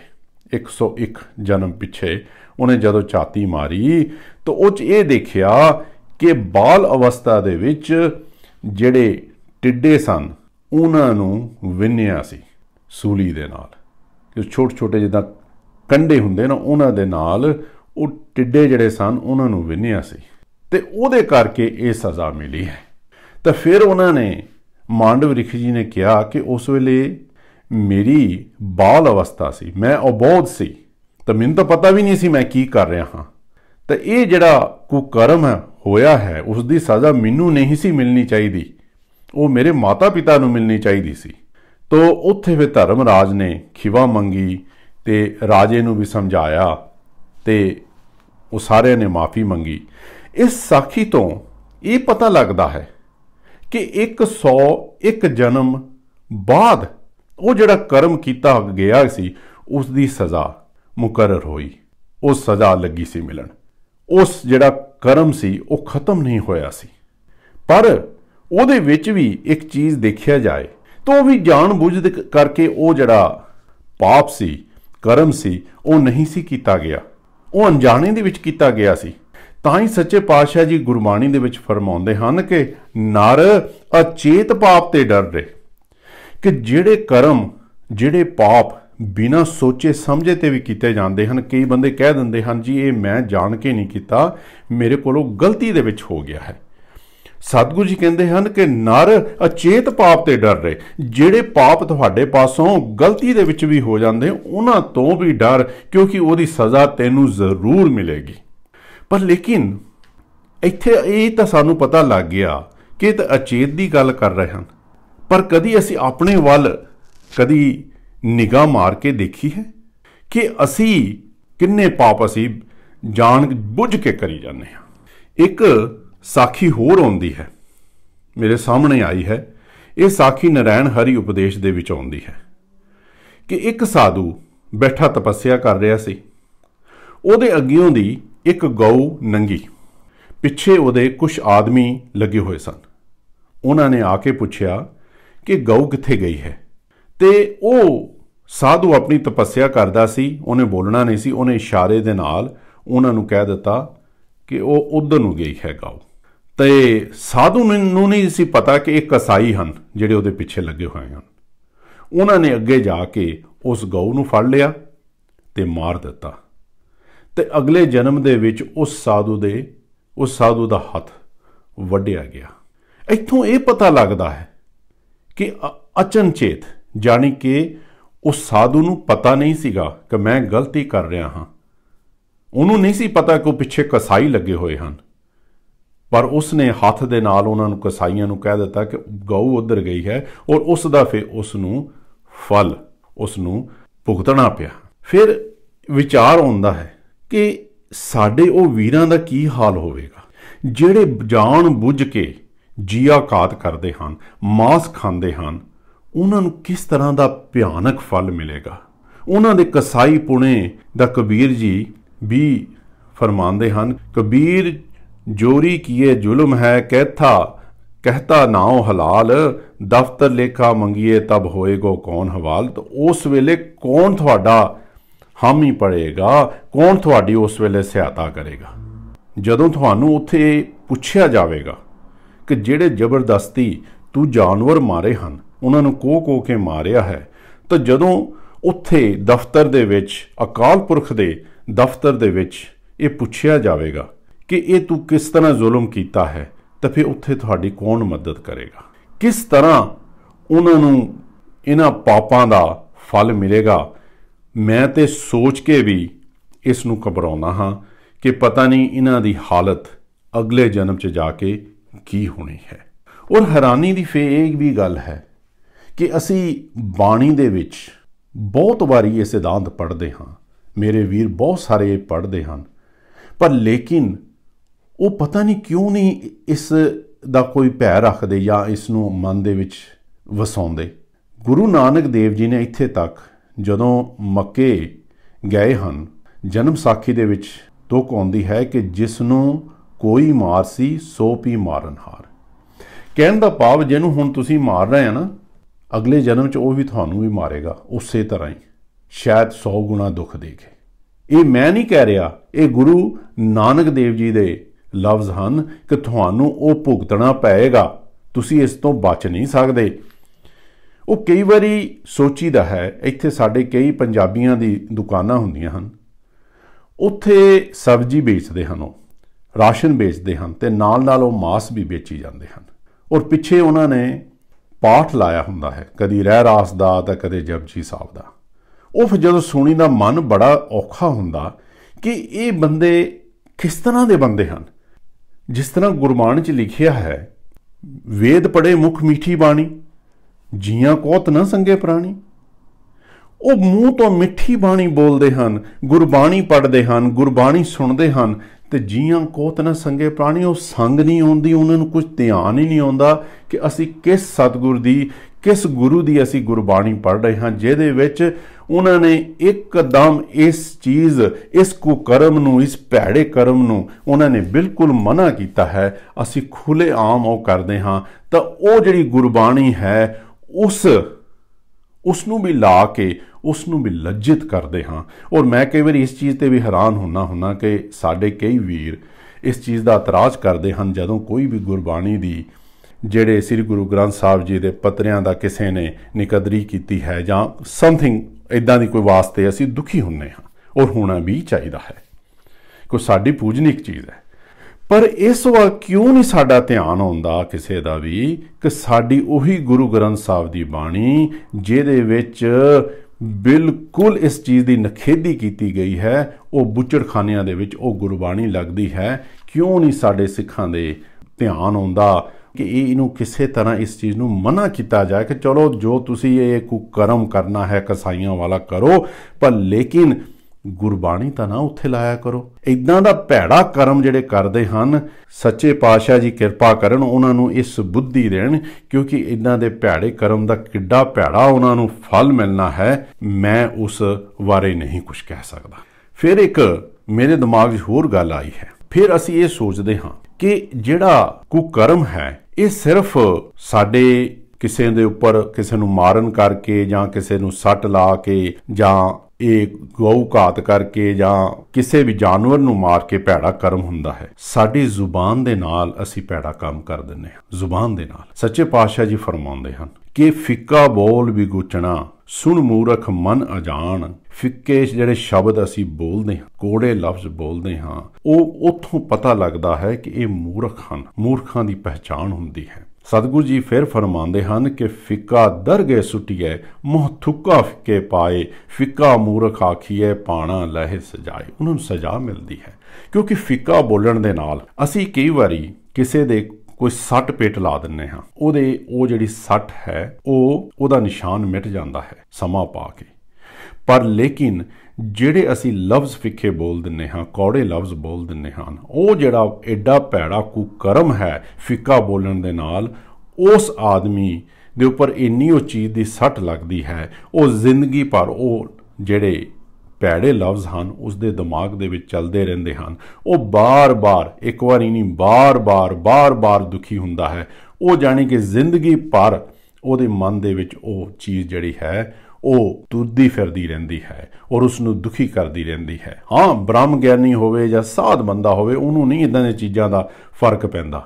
101 ਜਨਮ ਪਿੱਛੇ ਉਹਨੇ ਜਦੋਂ ਛਾਤੀ ਮਾਰੀ ਤਾਂ ਉਹ ਚ ਇਹ ਦੇਖਿਆ ਕਿ ਬਾਲ ਅਵਸਥਾ ਦੇ ਵਿੱਚ ਜਿਹੜੇ ਟਿੱਡੇ ਸਨ ਉਹਨਾਂ ਨੂੰ ਵਿੰਨਿਆ ਸੀ ਸੂਲੀ ਦੇ ਨਾਲ ਕਿ ਛੋਟੇ ਛੋਟੇ ਜਿੱਦਾਂ ਕੰਡੇ ਹੁੰਦੇ ਨਾ ਉਹਨਾਂ ਦੇ ਨਾਲ ਉਹ ਟਿੱਡੇ ਜਿਹੜੇ ਸਨ ਉਹਨਾਂ ਨੂੰ ਵਿੰਨਿਆ ਸੀ ਤੇ ਉਹਦੇ ਕਰਕੇ ਇਹ ਸਜ਼ਾ ਮਿਲੀ ਹੈ ਤਾਂ ਫਿਰ ਉਹਨਾਂ ਨੇ ਮਾਂਡਵ ਰਿਖੀ ਜੀ ਨੇ ਕਿਹਾ ਕਿ ਉਸ ਵੇਲੇ ਮੇਰੀ ਬਾਲ ਅਵਸਥਾ ਸੀ ਮੈਂ ਅਬੋਧ ਸੀ ਤਾਂ ਮੈਨੂੰ ਤਾਂ ਪਤਾ ਵੀ ਨਹੀਂ ਸੀ ਮੈਂ ਕੀ ਕਰ ਰਿਹਾ ਹਾਂ ਤਾਂ ਇਹ ਜਿਹੜਾ ਕੁਕਰਮ ਹੈ ਹੋਇਆ ਹੈ ਉਸ ਦੀ ਸਜ਼ਾ ਮੈਨੂੰ ਨਹੀਂ ਸੀ ਮਿਲਣੀ ਚਾਹੀਦੀ ਉਹ ਮੇਰੇ ਮਾਤਾ-ਪਿਤਾ ਨੂੰ ਮਿਲਣੀ ਚਾਹੀਦੀ ਸੀ ਤੋ ਉੱਥੇ ਵੀ ਧਰਮਰਾਜ ਨੇ ਖਿਵਾ ਮੰਗੀ ਤੇ ਰਾਜੇ ਨੂੰ ਵੀ ਸਮਝਾਇਆ ਤੇ ਉਹ ਸਾਰਿਆਂ ਨੇ ਮਾਫੀ ਮੰਗੀ ਇਸ ਸਾਖੀ ਤੋਂ ਇਹ ਪਤਾ ਲੱਗਦਾ ਹੈ ਕਿ 101 ਜਨਮ ਬਾਅਦ ਉਹ ਜਿਹੜਾ ਕਰਮ ਕੀਤਾ ਗਿਆ ਸੀ ਉਸ ਦੀ ਸਜ਼ਾ ਮੁਕਰਰ ਹੋਈ ਉਹ ਸਜ਼ਾ ਲੱਗੀ ਸੀ ਮਿਲਣ ਉਸ ਜਿਹੜਾ ਕਰਮ ਸੀ ਉਹ ਖਤਮ ਨਹੀਂ ਹੋਇਆ ਸੀ ਪਰ ਉਹਦੇ ਵਿੱਚ ਵੀ ਇੱਕ ਚੀਜ਼ ਦੇਖਿਆ ਜਾਏ ਤਾਂ ਉਹ ਵੀ ਜਾਣ ਬੁੱਝ ਕਰਕੇ ਉਹ ਜਿਹੜਾ ਪਾਪ ਸੀ ਕਰਮ ਸੀ ਉਹ ਨਹੀਂ ਸੀ ਕੀਤਾ ਗਿਆ ਉਹ ਅਣਜਾਣੇ ਦੇ ਵਿੱਚ ਕੀਤਾ ਗਿਆ ਸੀ ਤਾਂ ਹੀ ਸੱਚੇ ਪਾਤਸ਼ਾਹ ਜੀ ਗੁਰਬਾਣੀ ਦੇ ਵਿੱਚ ਫਰਮਾਉਂਦੇ ਹਨ ਕਿ ਨਰ ਅਚੇਤ ਪਾਪ ਤੇ ਡਰ ਕਿ ਜਿਹੜੇ ਕਰਮ ਜਿਹੜੇ ਪਾਪ ਬਿਨਾ ਸੋਚੇ ਸਮਝੇ ਤੇ ਵੀ ਕੀਤੇ ਜਾਂਦੇ ਹਨ ਕਈ ਬੰਦੇ ਕਹਿ ਦਿੰਦੇ ਹਨ ਜੀ ਇਹ ਮੈਂ ਜਾਣ ਕੇ ਨਹੀਂ ਕੀਤਾ ਮੇਰੇ ਕੋਲੋਂ ਗਲਤੀ ਦੇ ਵਿੱਚ ਹੋ ਗਿਆ ਹੈ ਸਤਗੁਰੂ ਜੀ ਕਹਿੰਦੇ ਹਨ ਕਿ ਨਰ ਅਚੇਤ ਪਾਪ ਤੇ ਡਰ ਰਹੇ ਜਿਹੜੇ ਪਾਪ ਤੁਹਾਡੇ ਪਾਸੋਂ ਗਲਤੀ ਦੇ ਵਿੱਚ ਵੀ ਹੋ ਜਾਂਦੇ ਉਹਨਾਂ ਤੋਂ ਵੀ ਡਰ ਕਿਉਂਕਿ ਉਹਦੀ ਸਜ਼ਾ ਤੈਨੂੰ ਜ਼ਰੂਰ ਮਿਲੇਗੀ ਪਰ ਲੇਕਿਨ ਇੱਥੇ ਇਹ ਤਾਂ ਸਾਨੂੰ ਪਤਾ ਲੱਗ ਗਿਆ ਕਿ ਤੇ ਅਚੇਤ ਦੀ ਗੱਲ ਕਰ ਰਹੇ ਹਨ ਪਰ ਕਦੀ ਅਸੀਂ ਆਪਣੇ ਵੱਲ ਕਦੀ ਨਿਗਾਹ ਮਾਰ ਕੇ ਦੇਖੀ ਹੈ ਕਿ ਅਸੀਂ ਕਿੰਨੇ ਪਾਪ ਅਸੀਂ ਜਾਣ ਬੁੱਝ ਕੇ ਕਰੀ ਜਾਂਦੇ ਹਾਂ ਇੱਕ ਸਾਖੀ ਹੋਰ ਆਉਂਦੀ ਹੈ ਮੇਰੇ ਸਾਹਮਣੇ ਆਈ ਹੈ ਇਹ ਸਾਖੀ ਨਰਾਇਣ ਹਰੀ ਉਪਦੇਸ਼ ਦੇ ਵਿੱਚ ਆਉਂਦੀ ਹੈ ਕਿ ਇੱਕ ਸਾਧੂ ਬੈਠਾ ਤਪੱਸਿਆ ਕਰ ਰਿਹਾ ਸੀ ਉਹਦੇ ਅੱਗਿਓਂ ਦੀ ਇੱਕ ਗਊ ਨੰਗੀ ਪਿੱਛੇ ਉਹਦੇ ਕੁਝ ਆਦਮੀ ਲੱਗੇ ਹੋਏ ਸਨ ਉਹਨਾਂ ਨੇ ਆ ਕੇ ਪੁੱਛਿਆ ਕਿ ਗਊ ਕਿੱਥੇ ਗਈ ਹੈ ਤੇ ਉਹ ਸਾਧੂ ਆਪਣੀ ਤਪੱਸਿਆ ਕਰਦਾ ਸੀ ਉਹਨੇ ਬੋਲਣਾ ਨਹੀਂ ਸੀ ਉਹਨੇ ਇਸ਼ਾਰੇ ਦੇ ਨਾਲ ਉਹਨਾਂ ਨੂੰ ਕਹਿ ਦਿੱਤਾ ਕਿ ਉਹ ਉਧਰ ਨੂੰ ਗਈ ਹੈ ਗਾਉ ਤੇ ਸਾਧੂ ਨੂੰ ਨਹੀਂ ਸੀ ਪਤਾ ਕਿ ਇਹ ਕਸਾਈ ਹਨ ਜਿਹੜੇ ਉਹਦੇ ਪਿੱਛੇ ਲੱਗੇ ਹੋਏ ਹਨ ਉਹਨਾਂ ਨੇ ਅੱਗੇ ਜਾ ਕੇ ਉਸ ਗਊ ਨੂੰ ਫੜ ਲਿਆ ਤੇ ਮਾਰ ਦਿੱਤਾ ਤੇ ਅਗਲੇ ਜਨਮ ਦੇ ਵਿੱਚ ਉਸ ਸਾਧੂ ਦੇ ਉਸ ਸਾਧੂ ਦਾ ਹੱਥ ਵੱਢਿਆ ਗਿਆ ਇੱਥੋਂ ਇਹ ਪਤਾ ਲੱਗਦਾ ਹੈ ਕਿ ਅਚਨਚੇਤ ਜਾਨੀ ਕਿ ਉਹ ਸਾਧੂ ਨੂੰ ਪਤਾ ਨਹੀਂ ਸੀਗਾ ਕਿ ਮੈਂ ਗਲਤੀ ਕਰ ਰਿਹਾ ਹਾਂ ਉਹਨੂੰ ਨਹੀਂ ਸੀ ਪਤਾ ਕਿ ਉਹ ਪਿੱਛੇ ਕਸਾਈ ਲੱਗੇ ਹੋਏ ਹਨ ਪਰ ਉਸਨੇ ਹੱਥ ਦੇ ਨਾਲ ਉਹਨਾਂ ਨੂੰ ਕਸਾਈਆਂ ਨੂੰ ਕਹਿ ਦਿੱਤਾ ਕਿ ਗਊ ਉਧਰ ਗਈ ਹੈ ਔਰ ਉਸ ਦਾ ਫਿਰ ਉਸ ਨੂੰ ਫਲ ਉਸ ਨੂੰ ਭੁਗਤਣਾ ਪਿਆ ਫਿਰ ਵਿਚਾਰ ਆਉਂਦਾ ਹੈ ਕਿ ਸਾਡੇ ਉਹ ਵੀਰਾਂ ਦਾ ਕੀ ਹਾਲ ਹੋਵੇਗਾ ਜਿਹੜੇ ਜਾਣ ਬੁੱਝ ਕੇ ਜੀਆ ਕਾਤ ਕਰਦੇ ਹਨ ਮਾਸ ਖਾਂਦੇ ਹਨ ਉਹਨਾਂ ਨੂੰ ਕਿਸ ਤਰ੍ਹਾਂ ਦਾ ਭਿਆਨਕ ਫਲ ਮਿਲੇਗਾ ਉਹਨਾਂ ਦੇ ਕਸਾਈ ਪੁਣੇ ਦਾ ਕਬੀਰ ਜੀ ਵੀ ਫਰਮਾਉਂਦੇ ਹਨ ਕਬੀਰ ਜੋਰੀ ਕੀਏ ਜ਼ੁਲਮ ਹੈ ਕਹਿਤਾ ਕਹਤਾ ਨਾਉ ਹਲਾਲ ਦਫਤਰ ਲੇਖਾ ਮੰਗੀਏ ਤਬ ਹੋਏਗੋ ਕੌਣ ਹਵਾਲ ਤੋ ਉਸ ਵੇਲੇ ਕੌਣ ਤੁਹਾਡਾ ਹਾਮੀ ਪੜੇਗਾ ਕੌਣ ਤੁਹਾਡੀ ਉਸ ਵੇਲੇ ਸਹਾਇਤਾ ਕਰੇਗਾ ਜਦੋਂ ਤੁਹਾਨੂੰ ਉੱਥੇ ਪੁੱਛਿਆ ਜਾਵੇਗਾ ਕਿ ਜਿਹੜੇ ਜ਼ਬਰਦਸਤੀ ਤੂੰ ਜਾਨਵਰ ਮਾਰੇ ਹਨ ਉਹਨਾਂ ਨੂੰ ਕੋ ਕੋ ਕੇ ਮਾਰਿਆ ਹੈ ਤਾਂ ਜਦੋਂ ਉੱਥੇ ਦਫ਼ਤਰ ਦੇ ਵਿੱਚ ਅਕਾਲ ਪੁਰਖ ਦੇ ਦਫ਼ਤਰ ਦੇ ਵਿੱਚ ਇਹ ਪੁੱਛਿਆ ਜਾਵੇਗਾ ਕਿ ਇਹ ਤੂੰ ਕਿਸ ਤਰ੍ਹਾਂ ਜ਼ੁਲਮ ਕੀਤਾ ਹੈ ਤਾਂ ਫਿਰ ਉੱਥੇ ਤੁਹਾਡੀ ਕੌਣ ਮਦਦ ਕਰੇਗਾ ਕਿਸ ਤਰ੍ਹਾਂ ਉਹਨਾਂ ਨੂੰ ਇਹਨਾਂ ਪਾਪਾਂ ਦਾ ਫਲ ਮਿਲੇਗਾ ਮੈਂ ਤੇ ਸੋਚ ਕੇ ਵੀ ਇਸ ਨੂੰ ਘਬਰਾਉਣਾ ਹਾਂ ਕਿ ਪਤਾ ਨਹੀਂ ਇਹਨਾਂ ਦੀ ਹਾਲਤ ਅਗਲੇ ਜਨਮ 'ਚ ਜਾ ਕੇ ਕੀ ਹੋਣੀ ਹੈ ਔਰ ਹੈਰਾਨੀ ਦੀ ਫੇ ਵੀ ਗੱਲ ਹੈ ਕਿ ਅਸੀਂ ਬਾਣੀ ਦੇ ਵਿੱਚ ਬਹੁਤ ਵਾਰੀ ਇਹ ਸਿਧਾਂਤ ਪੜ੍ਹਦੇ ਹਾਂ ਮੇਰੇ ਵੀਰ ਬਹੁਤ ਸਾਰੇ ਪੜ੍ਹਦੇ ਹਨ ਪਰ ਲੇਕਿਨ ਉਹ ਪਤਾ ਨਹੀਂ ਕਿਉਂ ਨਹੀਂ ਇਸ ਦਾ ਕੋਈ ਭੈ ਰੱਖਦੇ ਜਾਂ ਇਸ ਨੂੰ ਮਨ ਦੇ ਵਿੱਚ ਵਸਾਉਂਦੇ ਗੁਰੂ ਨਾਨਕ ਦੇਵ ਜੀ ਨੇ ਇੱਥੇ ਤੱਕ ਜਦੋਂ ਮੱਕੇ ਗਏ ਹਨ ਜਨਮ ਸਾਖੀ ਦੇ ਵਿੱਚ ਤੋਕ ਆਉਂਦੀ ਹੈ ਕਿ ਜਿਸ ਨੂੰ ਕੋਈ ਮਾਰ ਸੀ ਸੋ ਪੀ ਮਾਰਨ ਹਾਰ ਕਹਿਣ ਦਾ ਭਾਵ ਜਿਹਨੂੰ ਹੁਣ ਤੁਸੀਂ ਮਾਰ ਰਹੇ ਆ ਨਾ ਅਗਲੇ ਜਨਮ 'ਚ ਉਹ ਵੀ ਤੁਹਾਨੂੰ ਵੀ ਮਾਰੇਗਾ ਉਸੇ ਤਰ੍ਹਾਂ ਹੀ ਸ਼ਾਇਦ 100 ਗੁਣਾ ਦੁੱਖ ਦੇ ਕੇ ਇਹ ਮੈਂ ਨਹੀਂ ਕਹਿ ਰਿਹਾ ਇਹ ਗੁਰੂ ਨਾਨਕ ਦੇਵ ਜੀ ਦੇ ਲਫ਼ਜ਼ ਹਨ ਕਿ ਤੁਹਾਨੂੰ ਉਹ ਭੁਗਤਣਾ ਪਏਗਾ ਤੁਸੀਂ ਇਸ ਤੋਂ ਬਚ ਨਹੀਂ ਸਕਦੇ ਉਹ ਕਈ ਵਾਰੀ ਸੋਚੀਦਾ ਹੈ ਇੱਥੇ ਸਾਡੇ ਕਈ ਪੰਜਾਬੀਆਂ ਦੀ ਦੁਕਾਨਾਂ ਹੁੰਦੀਆਂ ਹਨ ਉੱਥੇ ਸਬਜ਼ੀ ਵੇਚਦੇ ਹਨ ਉਹ ਰਾਸ਼ਨ ਵੇਚਦੇ ਹਨ ਤੇ ਨਾਲ ਨਾਲ ਉਹ ਮਾਸ ਵੀ ਵੇਚੀ ਜਾਂਦੇ ਹਨ ਔਰ ਪਿੱਛੇ ਉਹਨਾਂ ਨੇ ਪਾਠ ਲਾਇਆ ਹੁੰਦਾ ਹੈ ਕਦੀ ਰਹਿ ਰਾਸ ਦਾ ਤਾਂ ਕਦੇ ਜਪਜੀ ਸਾਹਿਬ ਦਾ ਉਹ ਫਿਰ ਜਦੋਂ ਸੁਣੀ ਦਾ ਮਨ ਬੜਾ ਔਖਾ ਹੁੰਦਾ ਕਿ ਇਹ ਬੰਦੇ ਕਿਸ ਤਰ੍ਹਾਂ ਦੇ ਬੰਦੇ ਹਨ ਜਿਸ ਤਰ੍ਹਾਂ ਗੁਰਮਾਨ 'ਚ ਲਿਖਿਆ ਹੈ ਵੇਦ ਪੜੇ ਮੁਖ ਮਿੱਠੀ ਬਾਣੀ ਜੀਆਂ ਕੋਤ ਨਾ ਸੰਗੇ ਪ੍ਰਾਣੀ ਉਹ ਮੂੰਹ ਤੋਂ ਮਿੱਠੀ ਬਾਣੀ ਬੋਲਦੇ ਹਨ ਗੁਰਬਾਣੀ ਪੜਦੇ ਹਨ ਗੁਰਬਾਣੀ ਸੁਣਦੇ ਹਨ ਤੇ ਜੀਆਂ ਕੋਤ ਨਾ ਸੰਗੇ ਪ੍ਰਾਣੀ ਉਹ ਸੰਗ ਨਹੀਂ ਆਉਂਦੀ ਉਹਨਾਂ ਨੂੰ ਕੁਝ ਧਿਆਨ ਹੀ ਨਹੀਂ ਆਉਂਦਾ ਕਿ ਅਸੀਂ ਕਿਸ ਸਤਗੁਰ ਦੀ ਕਿਸ ਗੁਰੂ ਦੀ ਅਸੀਂ ਗੁਰਬਾਣੀ ਪੜ ਰਹੇ ਹਾਂ ਜਿਹਦੇ ਵਿੱਚ ਉਹਨਾਂ ਨੇ ਇੱਕਦਮ ਇਸ ਚੀਜ਼ ਇਸ ਕੁਕਰਮ ਨੂੰ ਇਸ ਭੈੜੇ ਕਰਮ ਨੂੰ ਉਹਨਾਂ ਨੇ ਬਿਲਕੁਲ ਮਨਾ ਕੀਤਾ ਹੈ ਅਸੀਂ ਖੁੱਲੇ ਆਮ ਉਹ ਕਰਦੇ ਹਾਂ ਤਾਂ ਉਹ ਜਿਹੜੀ ਗੁਰਬਾਣੀ ਹੈ ਉਸ ਉਸ ਨੂੰ ਵੀ ਲਾ ਕੇ ਉਸ ਨੂੰ ਵੀ ਲੱਜਿਤ ਕਰਦੇ ਹਾਂ ਔਰ ਮੈਂ ਕਈ ਵਾਰ ਇਸ ਚੀਜ਼ ਤੇ ਵੀ ਹੈਰਾਨ ਹੁੰਨਾ ਹੁੰਨਾ ਕਿ ਸਾਡੇ ਕਈ ਵੀਰ ਇਸ ਚੀਜ਼ ਦਾ ਇਤਰਾਜ਼ ਕਰਦੇ ਹਨ ਜਦੋਂ ਕੋਈ ਵੀ ਗੁਰਬਾਣੀ ਦੀ ਜਿਹੜੇ ਸ੍ਰੀ ਗੁਰੂ ਗ੍ਰੰਥ ਸਾਹਿਬ ਜੀ ਦੇ ਪਤਰਿਆਂ ਦਾ ਕਿਸੇ ਨੇ ਨਿਕਦਰੀ ਕੀਤੀ ਹੈ ਜਾਂ ਸਮਥਿੰਗ ਇਦਾਂ ਦੀ ਕੋਈ ਵਾਸਤੇ ਅਸੀਂ ਦੁਖੀ ਹੁੰਨੇ ਹਾਂ ਔਰ ਹੋਣਾ ਵੀ ਚਾਹੀਦਾ ਹੈ ਕੋਈ ਸਾਡੀ ਪੂਜਨੀਕ ਚੀਜ਼ ਹੈ ਪਰ ਇਸ ਵਾਰ ਕਿਉਂ ਨਹੀਂ ਸਾਡਾ ਧਿਆਨ ਆਉਂਦਾ ਕਿਸੇ ਦਾ ਵੀ ਕਿ ਸਾਡੀ ਉਹੀ ਗੁਰੂ ਗ੍ਰੰਥ ਸਾਹਿਬ ਦੀ ਬਾਣੀ ਜਿਹਦੇ ਵਿੱਚ ਬਿਲਕੁਲ ਇਸ ਚੀਜ਼ ਦੀ ਨਖੇਦੀ ਕੀਤੀ ਗਈ ਹੈ ਉਹ ਬੁੱਚੜਖਾਨਿਆਂ ਦੇ ਵਿੱਚ ਉਹ ਗੁਰਬਾਣੀ ਲੱਗਦੀ ਹੈ ਕਿਉਂ ਨਹੀਂ ਸਾਡੇ ਸਿੱਖਾਂ ਦੇ ਧਿਆਨ ਆਉਂਦਾ ਕਿ ਇਹ ਇਹਨੂੰ ਕਿਸੇ ਤਰ੍ਹਾਂ ਇਸ ਚੀਜ਼ ਨੂੰ ਮਨਾ ਕੀਤਾ ਜਾਏ ਕਿ ਚਲੋ ਜੋ ਤੁਸੀਂ ਇਹ ਕਰਮ ਕਰਨਾ ਹੈ ਕਸਾਈਆਂ ਵਾਲਾ ਕਰੋ ਪਰ ਲੇਕਿਨ ਗੁਰਬਾਣੀ ਤਾਂ ਨਾ ਉੱਥੇ ਲਾਇਆ ਕਰੋ ਇਦਾਂ ਦਾ ਭੈੜਾ ਕਰਮ ਜਿਹੜੇ ਕਰਦੇ ਹਨ ਸੱਚੇ ਪਾਤਸ਼ਾਹ ਜੀ ਕਿਰਪਾ ਕਰਨ ਉਹਨਾਂ ਨੂੰ ਇਸ ਬੁੱਧੀ ਦੇਣ ਕਿਉਂਕਿ ਇਦਾਂ ਦੇ ਭੈੜੇ ਕਰਮ ਦਾ ਕਿੱਡਾ ਭੈੜਾ ਉਹਨਾਂ ਨੂੰ ਫਲ ਮਿਲਣਾ ਹੈ ਮੈਂ ਉਸ ਬਾਰੇ ਨਹੀਂ ਕੁਝ ਕਹਿ ਸਕਦਾ ਫਿਰ ਇੱਕ ਮੇਰੇ ਦਿਮਾਗ 'ਚ ਹੋਰ ਗੱਲ ਆਈ ਹੈ ਫਿਰ ਅਸੀਂ ਇਹ ਸੋਚਦੇ ਹਾਂ ਕਿ ਜਿਹੜਾ ਕੁਕਰਮ ਹੈ ਇਹ ਸਿਰਫ ਸਾਡੇ ਕਿਸੇ ਦੇ ਉੱਪਰ ਕਿਸੇ ਨੂੰ ਮਾਰਨ ਕਰਕੇ ਜਾਂ ਕਿਸੇ ਨੂੰ ਸੱਟ ਲਾ ਕੇ ਜਾਂ ਇਹ ਗਊ ਘਾਤ ਕਰਕੇ ਜਾਂ ਕਿਸੇ ਵੀ ਜਾਨਵਰ ਨੂੰ ਮਾਰ ਕੇ ਭੈੜਾ ਕਰਮ ਹੁੰਦਾ ਹੈ ਸਾਡੀ ਜ਼ੁਬਾਨ ਦੇ ਨਾਲ ਅਸੀਂ ਭੈੜਾ ਕੰਮ ਕਰ ਦਿੰਨੇ ਹਾਂ ਜ਼ੁਬਾਨ ਦੇ ਨਾਲ ਸੱਚੇ ਪਾਤਸ਼ਾਹ ਜੀ ਫਰਮਾਉਂਦੇ ਹਨ ਕਿ ਫਿੱਕਾ ਬੋਲ ਵੀ ਗੁਚਣਾ ਸੁਣ ਮੂਰਖ ਮਨ ਅਜਾਣ ਫਿੱਕੇ ਜਿਹੜੇ ਸ਼ਬਦ ਅਸੀਂ ਬੋਲਦੇ ਹਾਂ ਕੋੜੇ ਲਫ਼ਜ਼ ਬੋਲਦੇ ਹਾਂ ਉਹ ਉਥੋਂ ਪਤਾ ਲੱਗਦਾ ਹੈ ਕਿ ਇਹ ਮੂਰਖ ਹਨ ਮੂਰਖਾਂ ਦੀ ਪਹਿਚਾਣ ਹੁੰਦੀ ਹੈ ਸਤਿਗੁਰੂ ਜੀ ਫਿਰ ਫਰਮਾਉਂਦੇ ਹਨ ਕਿ ਫਿੱਕਾ ਦਰਗੇ ਸੁਟਿਐ ਮੋਹ ਥੁੱਕਾ ਫਿੱਕੇ ਪਾਏ ਫਿੱਕਾ ਮੂਰਖ ਆਖੀਐ ਪਾਣਾ ਲਹਿ ਸਜਾਏ ਉਹਨਾਂ ਨੂੰ ਸਜ਼ਾ ਮਿਲਦੀ ਹੈ ਕਿਉਂਕਿ ਫਿੱਕਾ ਬੋਲਣ ਦੇ ਨਾਲ ਅਸੀਂ ਕਈ ਵਾਰੀ ਕਿਸੇ ਦੇ ਕੋਈ ਸੱਟ ਪੇਟ ਲਾ ਦਿੰਨੇ ਹਾਂ ਉਹਦੇ ਉਹ ਜਿਹੜੀ ਸੱਟ ਹੈ ਉਹ ਉਹਦਾ ਨਿਸ਼ਾਨ ਮਿਟ ਜਾਂਦਾ ਹੈ ਸਮਾਂ ਪਾ ਕੇ ਪਰ ਲੇਕਿਨ ਜਿਹੜੇ ਅਸੀਂ ਲਫ਼ਜ਼ ਫਿੱਕੇ ਬੋਲ ਦਿੰਨੇ ਹਾਂ ਕੌੜੇ ਲਫ਼ਜ਼ ਬੋਲ ਦਿੰਨੇ ਹਾਂ ਉਹ ਜਿਹੜਾ ਐਡਾ ਭੈੜਾ ਕੁਕਰਮ ਹੈ ਫਿੱਕਾ ਬੋਲਣ ਦੇ ਨਾਲ ਉਸ ਆਦਮੀ ਦੇ ਉੱਪਰ ਇੰਨੀ ਉਹ ਚੀਜ਼ ਦੀ ਸੱਟ ਲੱਗਦੀ ਹੈ ਉਹ ਜ਼ਿੰਦਗੀ ਭਰ ਉਹ ਜਿਹੜੇ ਭੈੜੇ ਲਫ਼ਜ਼ ਹਨ ਉਸ ਦੇ ਦਿਮਾਗ ਦੇ ਵਿੱਚ ਚੱਲਦੇ ਰਹਿੰਦੇ ਹਨ ਉਹ ਬਾਰ-ਬਾਰ ਇੱਕ ਵਾਰੀ ਨਹੀਂ ਬਾਰ-ਬਾਰ ਬਾਰ-ਬਾਰ ਦੁਖੀ ਹੁੰਦਾ ਹੈ ਉਹ ਜਾਣੇ ਕਿ ਜ਼ਿੰਦਗੀ ਭਰ ਉਹਦੇ ਮਨ ਦੇ ਵਿੱਚ ਉਹ ਚੀਜ਼ ਜਿਹੜੀ ਹੈ ਉਹ ਤੁਰਦੀ ਫਿਰਦੀ ਰਹਿੰਦੀ ਹੈ ਔਰ ਉਸ ਨੂੰ ਦੁਖੀ ਕਰਦੀ ਰਹਿੰਦੀ ਹੈ ਹਾਂ ਬ੍ਰਹਮ ਗਿਆਨੀ ਹੋਵੇ ਜਾਂ ਸਾਧ ਬੰਦਾ ਹੋਵੇ ਉਹਨੂੰ ਨਹੀਂ ਇਦਾਂ ਦੀਆਂ ਚੀਜ਼ਾਂ ਦਾ ਫਰਕ ਪੈਂਦਾ